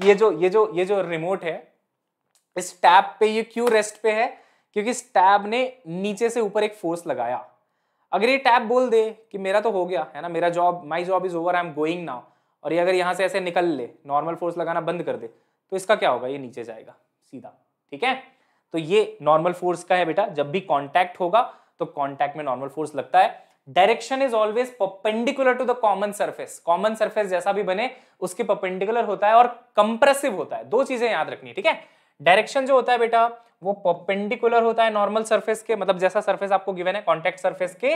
ये जो ये जो ये जो रिमोट है इस टैब पे ये क्यों रेस्ट पे है क्योंकि इस टैब ने नीचे से ऊपर एक फोर्स लगाया अगर ये टैब बोल दे कि मेरा तो हो गया है ना मेरा job my job is over I am going now और ये अगर यहां से ऐसे निकल ले नॉर्मल फोर्स लगाना बंद कर दे तो इसका क्या होगा ये नीचे जाएगा सीधा ठीक है तो ये नॉर्मल फोर्स का है बेटा जब भी कॉन्टैक्ट होगा तो कॉन्टैक्ट में नॉर्मल फोर्स लगता है direction is always perpendicular to the common surface common surface जैसा भी बने उसके परपेंडिकुलर होता है और कंप्रेसिव होता है दो चीजें याद रखनी है ठीक है डायरेक्शन जो होता है बेटा वो परपेंडिकुलर होता है नॉर्मल सर्फेस के मतलब जैसा सर्फेस आपको गिवन है कॉन्टेक्ट सर्फेस के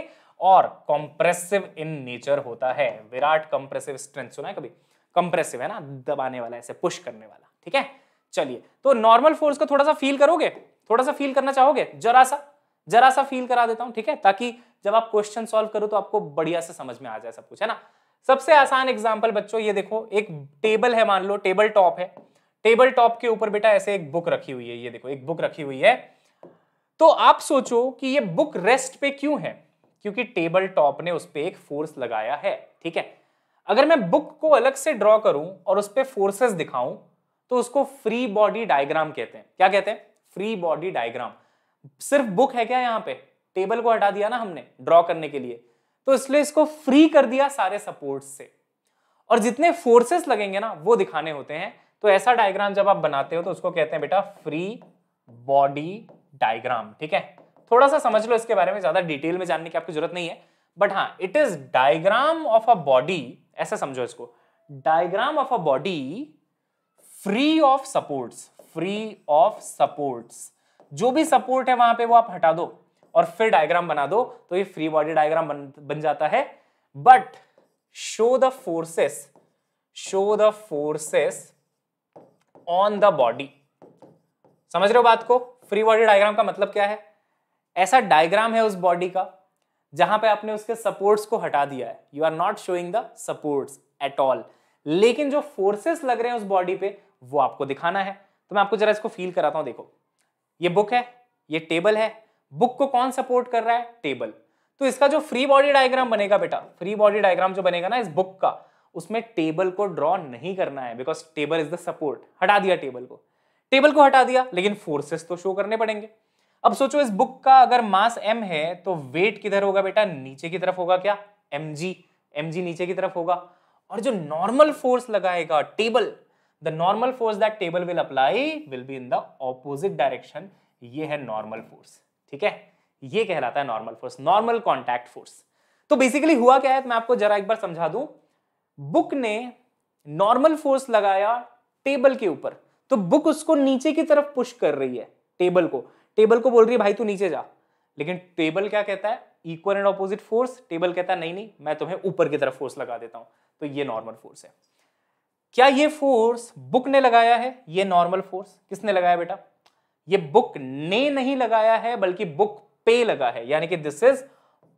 और कॉम्प्रेसिव इन नेचर होता है विराट कंप्रेसिव स्ट्रेंथ सुना है कभी कंप्रेसिव है ना दबाने वाला ऐसे पुश करने वाला ठीक है चलिए तो नॉर्मल फोर्स का थोड़ा सा फील करोगे थोड़ा सा फील करना चाहोगे जरा सा जरा सा फील करा देता हूं ठीक है ताकि जब आप क्वेश्चन सॉल्व करो तो आपको बढ़िया से समझ में आ जाए सब कुछ है ना सबसे आसान एग्जाम्पल बच्चों ये देखो एक टेबल है मान लो टेबल टॉप है टेबल टॉप के ऊपर बेटा ऐसे एक बुक रखी हुई है ये देखो एक बुक रखी हुई है तो आप सोचो कि ये बुक रेस्ट पे क्यों है क्योंकि टेबल टॉप ने उस पर एक फोर्स लगाया है ठीक है अगर मैं बुक को अलग से ड्रॉ करूं और उस पर फोर्सेस दिखाऊं तो उसको फ्री बॉडी डायग्राम कहते हैं क्या कहते हैं फ्री बॉडी डायग्राम सिर्फ बुक है क्या यहाँ पे टेबल को हटा दिया ना हमने ड्रॉ करने के लिए तो इसलिए इसको फ्री कर दिया सारे सपोर्ट से और जितने फोर्सेस लगेंगे ना वो दिखाने होते हैं तो ऐसा डायग्राम जब आप बनाते हो तो उसको कहते हैं बेटा फ्री बॉडी डायग्राम ठीक है थोड़ा सा समझ लो इसके बारे में ज्यादा डिटेल में जानने की आपकी जरूरत नहीं है बट हाँ it is diagram of a body ऐसा समझो इसको diagram of a body free of supports free of supports जो भी सपोर्ट है वहां पे वो आप हटा दो और फिर डायग्राम बना दो तो ये फ्री बॉडी डायग्राम बन, बन जाता है but show the forces show the forces on the body समझ रहे हो बात को फ्री बॉडी डायग्राम का मतलब क्या है ऐसा डायग्राम है उस बॉडी का जहां पे आपने उसके सपोर्ट्स को हटा दिया है you are not showing the supports at all लेकिन जो फोर्सेस लग रहे हैं उस बॉडी पे वो आपको दिखाना है तो मैं आपको जरा इसको फील कराता हूं देखो ये बुक है ये टेबल है बुक को कौन सपोर्ट कर रहा है टेबल तो इसका जो फ्री बॉडी डायग्राम बनेगा बेटा फ्री बॉडी डायग्राम जो बनेगा ना इस बुक का उसमें टेबल को ड्रॉ नहीं करना है because table is the support हटा दिया टेबल को टेबल को हटा दिया लेकिन फोर्सेस तो शो करने पड़ेंगे अब सोचो इस बुक का अगर मास एम है तो वेट किधर होगा बेटा नीचे की तरफ होगा क्या एम जी नीचे की तरफ होगा और जो नॉर्मल फोर्स लगाएगा table the normal force that table will apply will be in the opposite direction ये है नॉर्मल फोर्स ठीक है ये कहलाता है normal force normal contact force तो बेसिकली हुआ क्या है मैं आपको जरा एक बार समझा दूं बुक ने नॉर्मल फोर्स लगाया टेबल के ऊपर तो बुक उसको नीचे की तरफ पुश कर रही है टेबल को टेबल को बोल रही है भाई तू नीचे जा लेकिन टेबल क्या कहता है equal and opposite force table कहता है नहीं नहीं मैं तुम्हें ऊपर की तरफ फोर्स लगा देता हूं तो ये नॉर्मल फोर्स है क्या ये फोर्स बुक ने लगाया है ये नॉर्मल फोर्स किसने लगाया बेटा ये बुक ने नहीं लगाया है बल्कि बुक पे लगा है यानी कि this is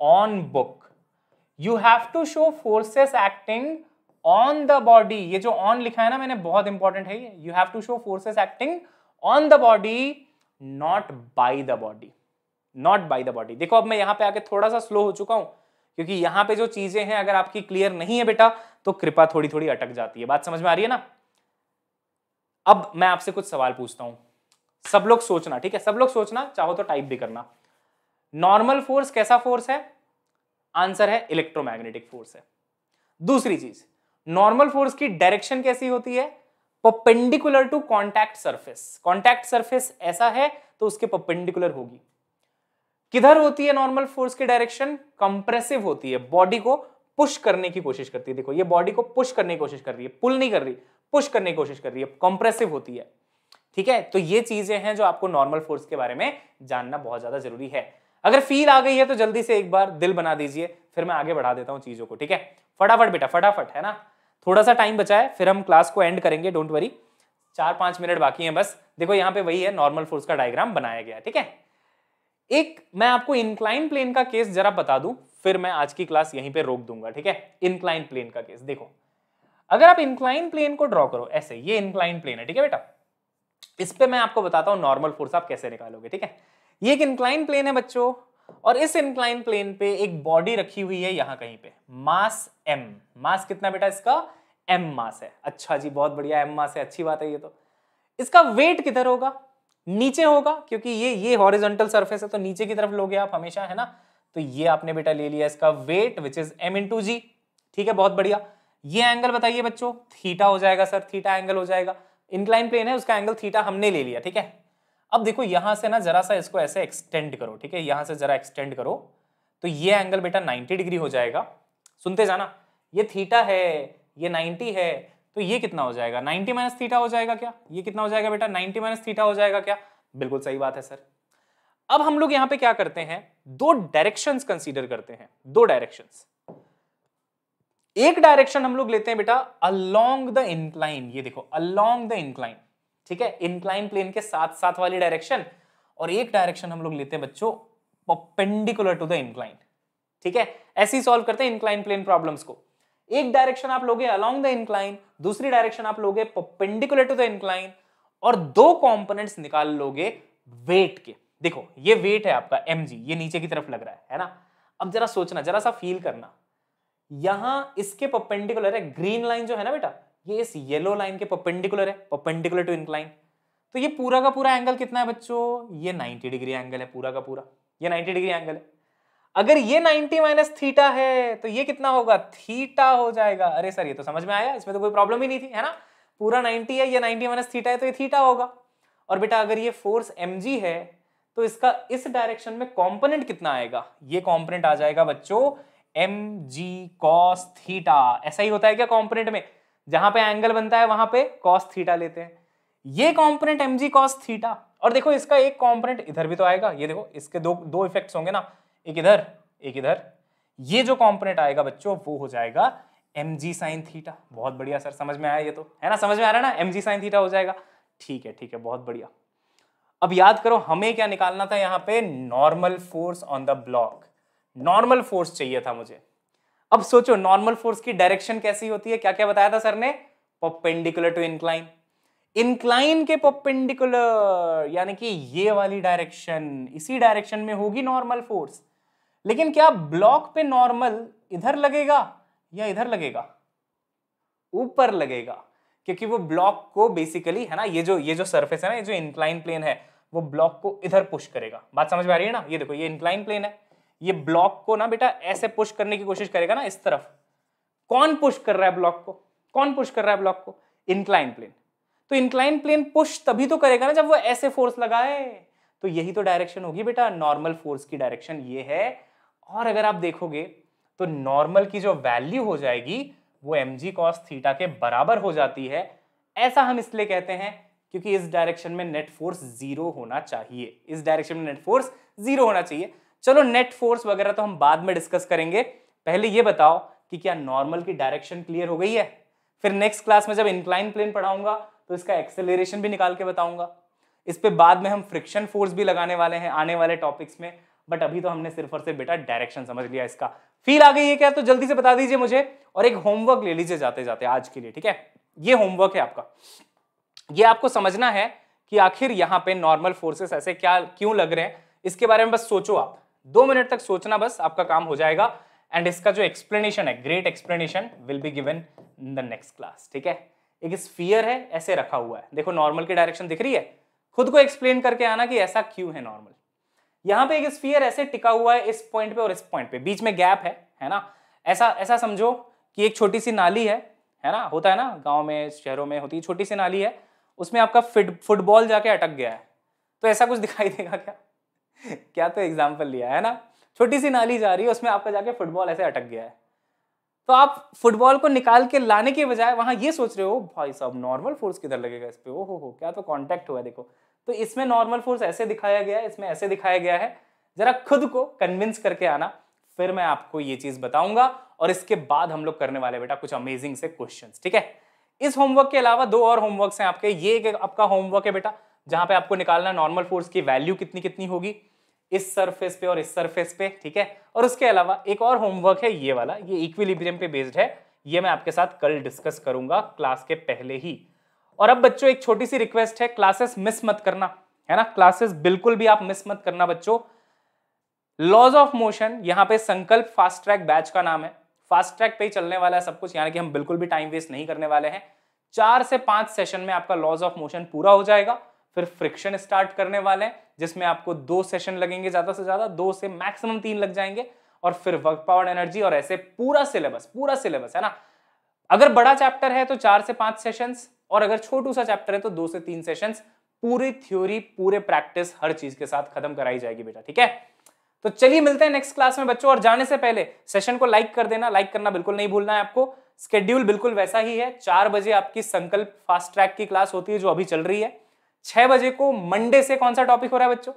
on book you have to show forces acting on the body ये जो ऑन लिखा है ना मैंने बहुत इंपॉर्टेंट है ये you have to show forces acting on the body not by the body not by the body देखो अब मैं यहां पे आके थोड़ा सा स्लो हो चुका हूं क्योंकि यहां पे जो चीजें हैं अगर आपकी क्लियर नहीं है बेटा तो कृपा थोड़ी थोड़ी अटक जाती है बात समझ में आ रही है ना अब मैं आपसे कुछ सवाल पूछता हूं सब लोग सोचना ठीक है सब लोग सोचना चाहो तो टाइप भी करना नॉर्मल फोर्स कैसा फोर्स है आंसर है इलेक्ट्रोमैग्नेटिक फोर्स है दूसरी चीज नॉर्मल फोर्स की डायरेक्शन कैसी होती है perpendicular to contact surface contact surface ऐसा है तो उसके पेंडिकुलर होगी किधर होती है नॉर्मल फोर्स की डायरेक्शन कंप्रेसिव होती है बॉडी को पुश करने की कोशिश करती है देखो ये बॉडी को पुश करने की कोशिश कर रही है पुल नहीं कर रही पुश करने की कोशिश कर रही है कंप्रेसिव होती है ठीक है तो ये चीजें हैं जो आपको नॉर्मल फोर्स के बारे में जानना बहुत ज्यादा जरूरी है अगर फील आ गई है तो जल्दी से एक बार दिल बना दीजिए फिर मैं आगे बढ़ा देता हूँ चीजों को ठीक है फटाफट बेटा फटाफट है ना थोड़ा सा टाइम बचा है फिर हम क्लास को एंड करेंगे डोंट वरी चार पांच मिनट बाकी हैं बस देखो यहाँ पे वही है नॉर्मल फोर्स का डायग्राम बनाया गया ठीक है एक मैं आपको इंक्लाइन प्लेन का केस जरा बता दूं फिर मैं आज की क्लास यहीं पे रोक दूंगा ठीक है इंक्लाइन प्लेन का केस देखो अगर आप इंक्लाइन प्लेन को ड्रॉ करो ऐसे ये इंक्लाइन प्लेन है ठीक है बेटा इस पर मैं आपको बताता हूं नॉर्मल फोर्स आप कैसे निकालोगे ठीक है ये एक इंक्लाइन प्लेन है बच्चों और इस इंक्लाइन प्लेन पे एक बॉडी रखी हुई है यहां कहीं पे मास एम मास कितना बेटा इसका एम मास है अच्छा जी बहुत बढ़िया एम मास है अच्छी बात है ये तो इसका वेट किधर होगा नीचे होगा क्योंकि ये ये हॉरिजेंटल सरफेस है तो नीचे की तरफ लोगे आप हमेशा है ना तो ये आपने बेटा ले लिया इसका weight which is M in ठीक है बहुत बढ़िया ये एंगल बताइए बच्चों थीटा हो जाएगा सर थीटा एंगल हो जाएगा इनक्लाइन प्लेन है उसका एंगल थीटा हमने ले लिया ठीक है अब देखो यहां से ना जरा सा इसको ऐसे एक्सटेंड करो ठीक है यहां से जरा एक्सटेंड करो तो ये एंगल बेटा 90 डिग्री हो जाएगा सुनते जाना ये थीटा है ये 90 है तो ये कितना हो जाएगा 90 माइनस थीटा हो जाएगा क्या ये कितना हो जाएगा बेटा 90 माइनस थीटा हो जाएगा क्या बिल्कुल सही बात है सर अब हम लोग यहां पे क्या करते हैं दो डायरेक्शंस कंसीडर करते हैं दो डायरेक्शंस एक डायरेक्शन हम लोग लेते हैं बेटा अलोंग द इंक्लाइन ये देखो अलोंग द इंक्लाइन ठीक है इंक्लाइन प्लेन के साथ साथ वाली डायरेक्शन और एक डायरेक्शन हम लोग लेते हैं बच्चों परपेंडिकुलर टू द इंक्लाइन ठीक है ऐसे ही सॉल्व करते हैं इंक्लाइन प्लेन प्रॉब्लम को एक डायरेक्शन आप लोगे अलोंग द इंक्लाइन दूसरी डायरेक्शन आप लोगे पेंडिकुलर टू द इंक्लाइन और दो कॉम्पोनेंट्स निकाल लोगे वेट के देखो ये वेट है आपका एम ये नीचे की तरफ लग रहा है है ना अब जरा सोचना जरा सा फील करना यहां इसके पपेंडिकुलर है ग्रीन लाइन जो है ना बेटा ये इस येलो लाइन के पपेंडिकुलर है पपेंडिकुलर टू इंक्लाइन तो ये पूरा का पूरा एंगल कितना है बच्चों ये 90 डिग्री एंगल है पूरा का पूरा ये 90 डिग्री एंगल है अगर ये 90 माइनस थीटा है तो ये कितना होगा थीटा हो जाएगा अरे सर ये तो समझ में आया इसमें तो कोई प्रॉब्लम ही नहीं थी है ना पूरा 90 है ये 90 माइनस थीटा है तो ये थीटा होगा और बेटा अगर ये फोर्स एम है तो इसका इस डायरेक्शन में कॉम्पोनेंट कितना आएगा ये कॉम्पोनेंट आ जाएगा बच्चों एम जी कॉस थीटा ऐसा ही होता है क्या कॉम्पोनेंट में जहां पे एंगल बनता है वहां पे कॉस थीटा लेते हैं ये component M G cos theta और देखो इसका एक कॉम्पोनेंट इधर भी तो आएगा ये देखो इसके दो दो इफेक्ट्स होंगे ना एक इधर एक इधर ये जो कॉम्पोनेंट आएगा बच्चों वो हो जाएगा एम जी साइन थीटा बहुत बढ़िया सर समझ में आया ये तो है ना समझ में आ रहा है ना एम जी साइन थीटा हो जाएगा ठीक है ठीक है बहुत बढ़िया अब याद करो हमें क्या निकालना था यहाँ पे normal force on the block normal force चाहिए था मुझे अब सोचो नॉर्मल फोर्स की डायरेक्शन कैसी होती है क्या क्या बताया था सर ने परपेंडिकुलर टू इंक्लाइन इंक्लाइन के परपेंडिकुलर यानी कि ये वाली डायरेक्शन इसी डायरेक्शन में होगी नॉर्मल फोर्स लेकिन क्या ब्लॉक पे नॉर्मल इधर लगेगा या इधर लगेगा ऊपर लगेगा क्योंकि वो ब्लॉक को बेसिकली है ना ये जो ये जो सरफेस है ना ये जो इंक्लाइन प्लेन है वो ब्लॉक को इधर पुश करेगा बात समझ में आ रही है ना ये देखो ये इंक्लाइन प्लेन है ये ब्लॉक को ना बेटा ऐसे पुश करने की कोशिश करेगा ना इस तरफ कौन पुश कर रहा है ब्लॉक को कौन पुश कर रहा है ब्लॉक को इंक्लाइन प्लेन तो इंक्लाइन प्लेन पुश तभी तो करेगा ना जब वो ऐसे फोर्स लगाए तो यही तो डायरेक्शन होगी बेटा नॉर्मल फोर्स की डायरेक्शन ये है और अगर आप देखोगे तो नॉर्मल की जो वैल्यू हो जाएगी वो एम जी कॉस थीटा के बराबर हो जाती है ऐसा हम इसलिए कहते हैं क्योंकि इस डायरेक्शन में नेट फोर्स जीरो होना चाहिए इस डायरेक्शन में नेट फोर्स जीरो होना चाहिए चलो नेट फोर्स वगैरह तो हम बाद में डिस्कस करेंगे पहले ये बताओ कि क्या नॉर्मल की डायरेक्शन क्लियर हो गई है फिर नेक्स्ट क्लास में जब इंक्लाइन प्लेन पढ़ाऊंगा तो इसका एक्सेलरेशन भी निकाल के बताऊंगा इस पर बाद में हम फ्रिक्शन फोर्स भी लगाने वाले हैं आने वाले टॉपिक्स में बट अभी तो हमने सिर्फ और सिर्फ बेटा डायरेक्शन समझ लिया इसका फील आ गई है क्या तो जल्दी से बता दीजिए मुझे और एक होमवर्क ले लीजिए जाते जाते आज के लिए ठीक है ये होमवर्क है आपका ये आपको समझना है कि आखिर यहाँ पे नॉर्मल फोर्सेस ऐसे क्या क्यों लग रहे हैं इसके बारे में बस सोचो आप दो मिनट तक सोचना बस आपका काम हो जाएगा एंड इसका जो एक्सप्लेनेशन है great explanation will be given in the next class ठीक है एक स्फीयर है ऐसे रखा हुआ है देखो नॉर्मल की डायरेक्शन दिख रही है खुद को एक्सप्लेन करके आना कि ऐसा क्यों है नॉर्मल यहां पे एक स्फीयर ऐसे टिका हुआ है इस पॉइंट पे और इस पॉइंट पे बीच में गैप है है ना ऐसा ऐसा समझो कि एक छोटी सी नाली है है ना होता है ना गांव में शहरों में होती है छोटी सी नाली है उसमें आपका फुटबॉल जाके अटक गया है तो ऐसा कुछ दिखाई देगा क्या क्या तो एग्जाम्पल लिया है ना छोटी सी नाली जा रही है उसमें आपका जाके फुटबॉल ऐसे अटक गया है तो आप फुटबॉल को निकाल के लाने के बजाय वहां ये सोच रहे हो भाई साहब नॉर्मल फोर्स किधर लगेगा इस पर ओ हो क्या तो कॉन्टेक्ट हुआ देखो तो इसमें नॉर्मल फोर्स ऐसे दिखाया गया है इसमें ऐसे दिखाया गया है जरा खुद को कन्विंस करके आना फिर मैं आपको ये चीज बताऊंगा और इसके बाद हम लोग करने वाले बेटा कुछ अमेजिंग से क्वेश्चन ठीक है इस होमवर्क के अलावा दो और होमवर्क हैं आपके ये एक आपका होमवर्क है बेटा जहां पे आपको निकालना नॉर्मल फोर्स की वैल्यू कितनी कितनी होगी इस सरफेस पे और इस सरफेस पे ठीक है और उसके अलावा एक और होमवर्क है ये वाला ये इक्विलिब्रियम पे बेस्ड है ये मैं आपके साथ कल डिस्कस करूंगा क्लास के पहले ही और अब बच्चों एक छोटी सी रिक्वेस्ट है क्लासेस मिस मत करना है ना क्लासेस बिल्कुल भी आप मिस मत करना बच्चों लॉज ऑफ मोशन यहाँ पे संकल्प फास्ट ट्रैक बैच का नाम है फास्ट ट्रैक पे ही चलने वाला है सब कुछ यानी कि हम बिल्कुल भी टाइम वेस्ट नहीं करने वाले हैं चार से पांच सेशन में आपका लॉज ऑफ मोशन पूरा हो जाएगा फिर फ्रिक्शन स्टार्ट करने वाले हैं जिसमें आपको दो सेशन लगेंगे ज्यादा से ज्यादा दो से मैक्सिमम तीन लग जाएंगे और फिर वर्क पावर एनर्जी और ऐसे पूरा सिलेबस पूरा सिलेबस है ना अगर बड़ा चैप्टर है तो चार से पांच सेशंस और अगर छोटू सा चैप्टर है तो दो से तीन सेशन पूरी थ्योरी पूरे प्रैक्टिस हर चीज के साथ खत्म कराई जाएगी बेटा ठीक है तो चलिए मिलते हैं नेक्स्ट क्लास में बच्चों और जाने से पहले सेशन को लाइक कर देना लाइक करना बिल्कुल नहीं भूलना है आपको स्केड्यूल बिल्कुल वैसा ही है चार बजे आपकी संकल्प फास्ट ट्रैक की क्लास होती है जो अभी चल रही है छह बजे को मंडे से कौन सा टॉपिक हो रहा है बच्चों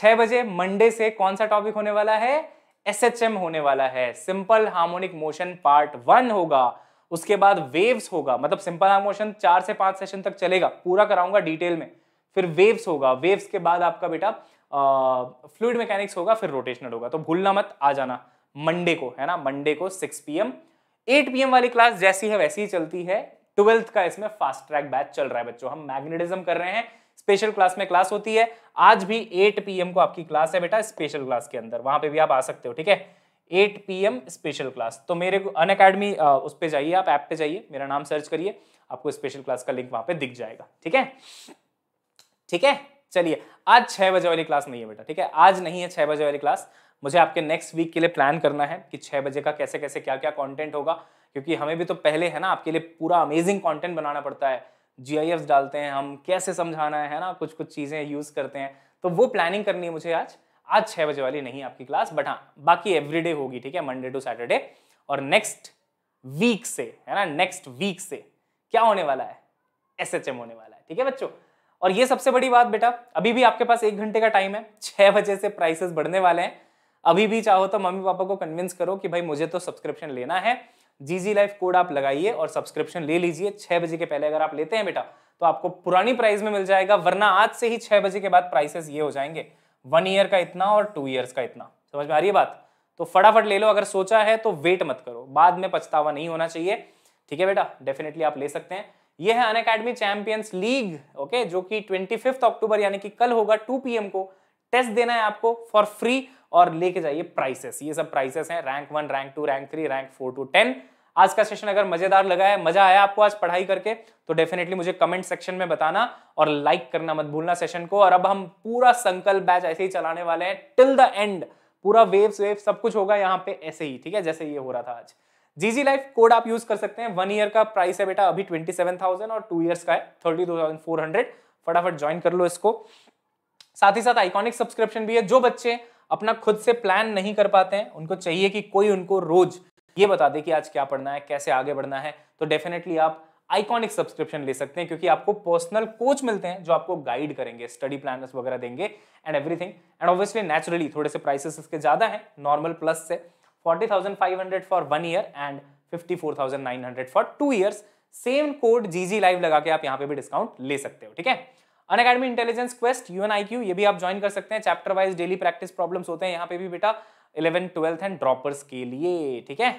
छह बजे मंडे से कौन सा टॉपिक होने वाला है एस होने वाला है simple harmonic motion part one होगा उसके बाद वेव्स होगा मतलब सिंपल आर्म मोशन चार से पांच सेशन तक चलेगा पूरा कराऊंगा डिटेल में फिर वेव्स होगा वेव्स के बाद आपका बेटा फ्लूड मैकेनिक्स होगा फिर रोटेशनल होगा तो भूलना मत आ जाना मंडे को है ना मंडे को six P M eight P M वाली क्लास जैसी है वैसी ही चलती है ट्वेल्थ का इसमें फास्ट ट्रैक बैच चल रहा है बच्चों हम मैग्नेटिज्म कर रहे हैं स्पेशल क्लास में क्लास होती है आज भी 8 पीएम को आपकी क्लास है बेटा स्पेशल क्लास के अंदर वहां पे भी आप आ सकते हो ठीक है eight P M special class तो मेरे को अन अकेडमी उस पर जाइए आप ऐप पे जाइए मेरा नाम सर्च करिए आपको स्पेशल क्लास का लिंक वहां पे दिख जाएगा ठीक है ठीक है चलिए आज छः बजे वाली क्लास नहीं है बेटा ठीक है आज नहीं है छः बजे वाली क्लास मुझे आपके नेक्स्ट वीक के लिए प्लान करना है कि छः बजे का कैसे कैसे क्या क्या कॉन्टेंट होगा क्योंकि हमें भी तो पहले है ना आपके लिए पूरा अमेजिंग कॉन्टेंट बनाना पड़ता है जी डालते हैं हम कैसे समझाना है ना कुछ कुछ चीज़ें यूज़ करते हैं तो वो प्लानिंग करनी है मुझे आज आज छः बजे वाली नहीं आपकी क्लास बट हाँ बाकी एवरीडे होगी ठीक है मंडे टू सैटरडे और नेक्स्ट वीक से है ना नेक्स्ट वीक से क्या होने वाला है एस होने वाला है ठीक है बच्चों और ये सबसे बड़ी बात बेटा अभी भी आपके पास एक घंटे का टाइम है छः बजे से प्राइसेस बढ़ने वाले हैं अभी भी चाहो तो मम्मी पापा को कन्विंस करो कि भाई मुझे तो सब्सक्रिप्शन लेना है जी जी लाइफ कोड आप लगाइए और सब्सक्रिप्शन ले लीजिए छः बजे के पहले अगर आप लेते हैं बेटा तो आपको पुरानी प्राइस में मिल जाएगा वरना आज से ही छः बजे के बाद प्राइसेस ये हो जाएंगे वन ईयर का इतना और टू ईयर्स का इतना समझ में आ रही है बात तो फटाफट ले लो अगर सोचा है तो वेट मत करो बाद में पछतावा नहीं होना चाहिए ठीक है बेटा डेफिनेटली आप ले सकते हैं ये है Unacademy champions league okay जो कि ट्वेंटी अक्टूबर यानी कि कल होगा टू पी को टेस्ट देना है आपको फॉर फ्री और लेके जाइए प्राइसेस ये सब प्राइसेस हैं rank one rank two rank three rank four to ten आज का सेशन अगर मजेदार लगा है मजा आया आपको आज पढ़ाई करके तो डेफिनेटली मुझे कमेंट सेक्शन में बताना और लाइक करना मत भूलना सेशन को और अब हम पूरा संकल्प बैच ऐसे ही चलाने वाले हैं टिल द एंड पूरा वेव्स वेव सब कुछ होगा यहाँ पे ऐसे ही ठीक है जैसे ये हो रहा था आज जी जी लाइफ कोड आप यूज कर सकते हैं वन ईयर का प्राइस है बेटा अभी ट्वेंटी सेवन थाउजेंड और टू ईयर्स का है thirty two thousand four hundred फटाफट ज्वाइन कर लो इसको साथ ही साथ आइकॉनिक सब्सक्रिप्शन भी है जो बच्चे अपना खुद से प्लान नहीं कर पाते हैं उनको चाहिए कि कोई उनको रोज ये बता दें कि आज क्या पढ़ना है कैसे आगे बढ़ना है तो डेफिनेटली आप आइकॉनिक सब्सक्रिप्शन ले सकते हैं क्योंकि आपको पर्सनल कोच मिलते हैं जो आपको गाइड करेंगे स्टडी प्लानर्स वगैरह देंगे and everything and obviously naturally थोड़े से प्राइसेस इसके ज़्यादा हैं नॉर्मल प्लस से 40,500 for one year and 54,900 for two years same code G G live लगा के आप यहाँ पे भी डिस्काउंट ले सकते हो ठीक है Unacademy intelligence quest U N I Q ये भी आप ज्वाइन कर सकते हैं chapter wise daily practice problems होते हैं यहाँ पे भी बेटा इलेवन ट्वेल्थ एंड ड्रॉपर्स के लिए ठीक है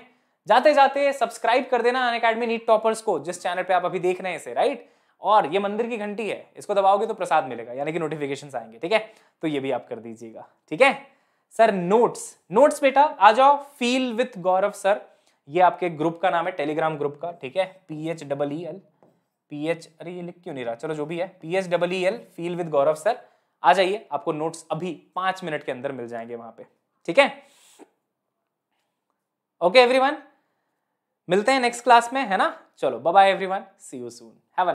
जाते जाते सब्सक्राइब कर देना अन अकेडमी नीट टॉपर्स को जिस चैनल पे आप अभी देख रहे हैं इसे राइट और ये मंदिर की घंटी है इसको दबाओगे तो प्रसाद मिलेगा यानी कि नोटिफिकेशन आएंगे ठीक है तो ये भी आप कर दीजिएगा ठीक है सर नोट्स नोट्स बेटा आ जाओ फील विथ गौरव सर ये आपके ग्रुप का नाम है टेलीग्राम ग्रुप का ठीक है P H double E L P H अरे ये लिख क्यों नहीं रहा चलो जो भी है P H double E L feel with Gaurav sir आ जाइए आपको नोट्स अभी पांच मिनट के अंदर मिल जाएंगे वहां पर ठीक है ओके एवरीवन मिलते हैं नेक्स्ट क्लास में है ना चलो bye everyone see you soon have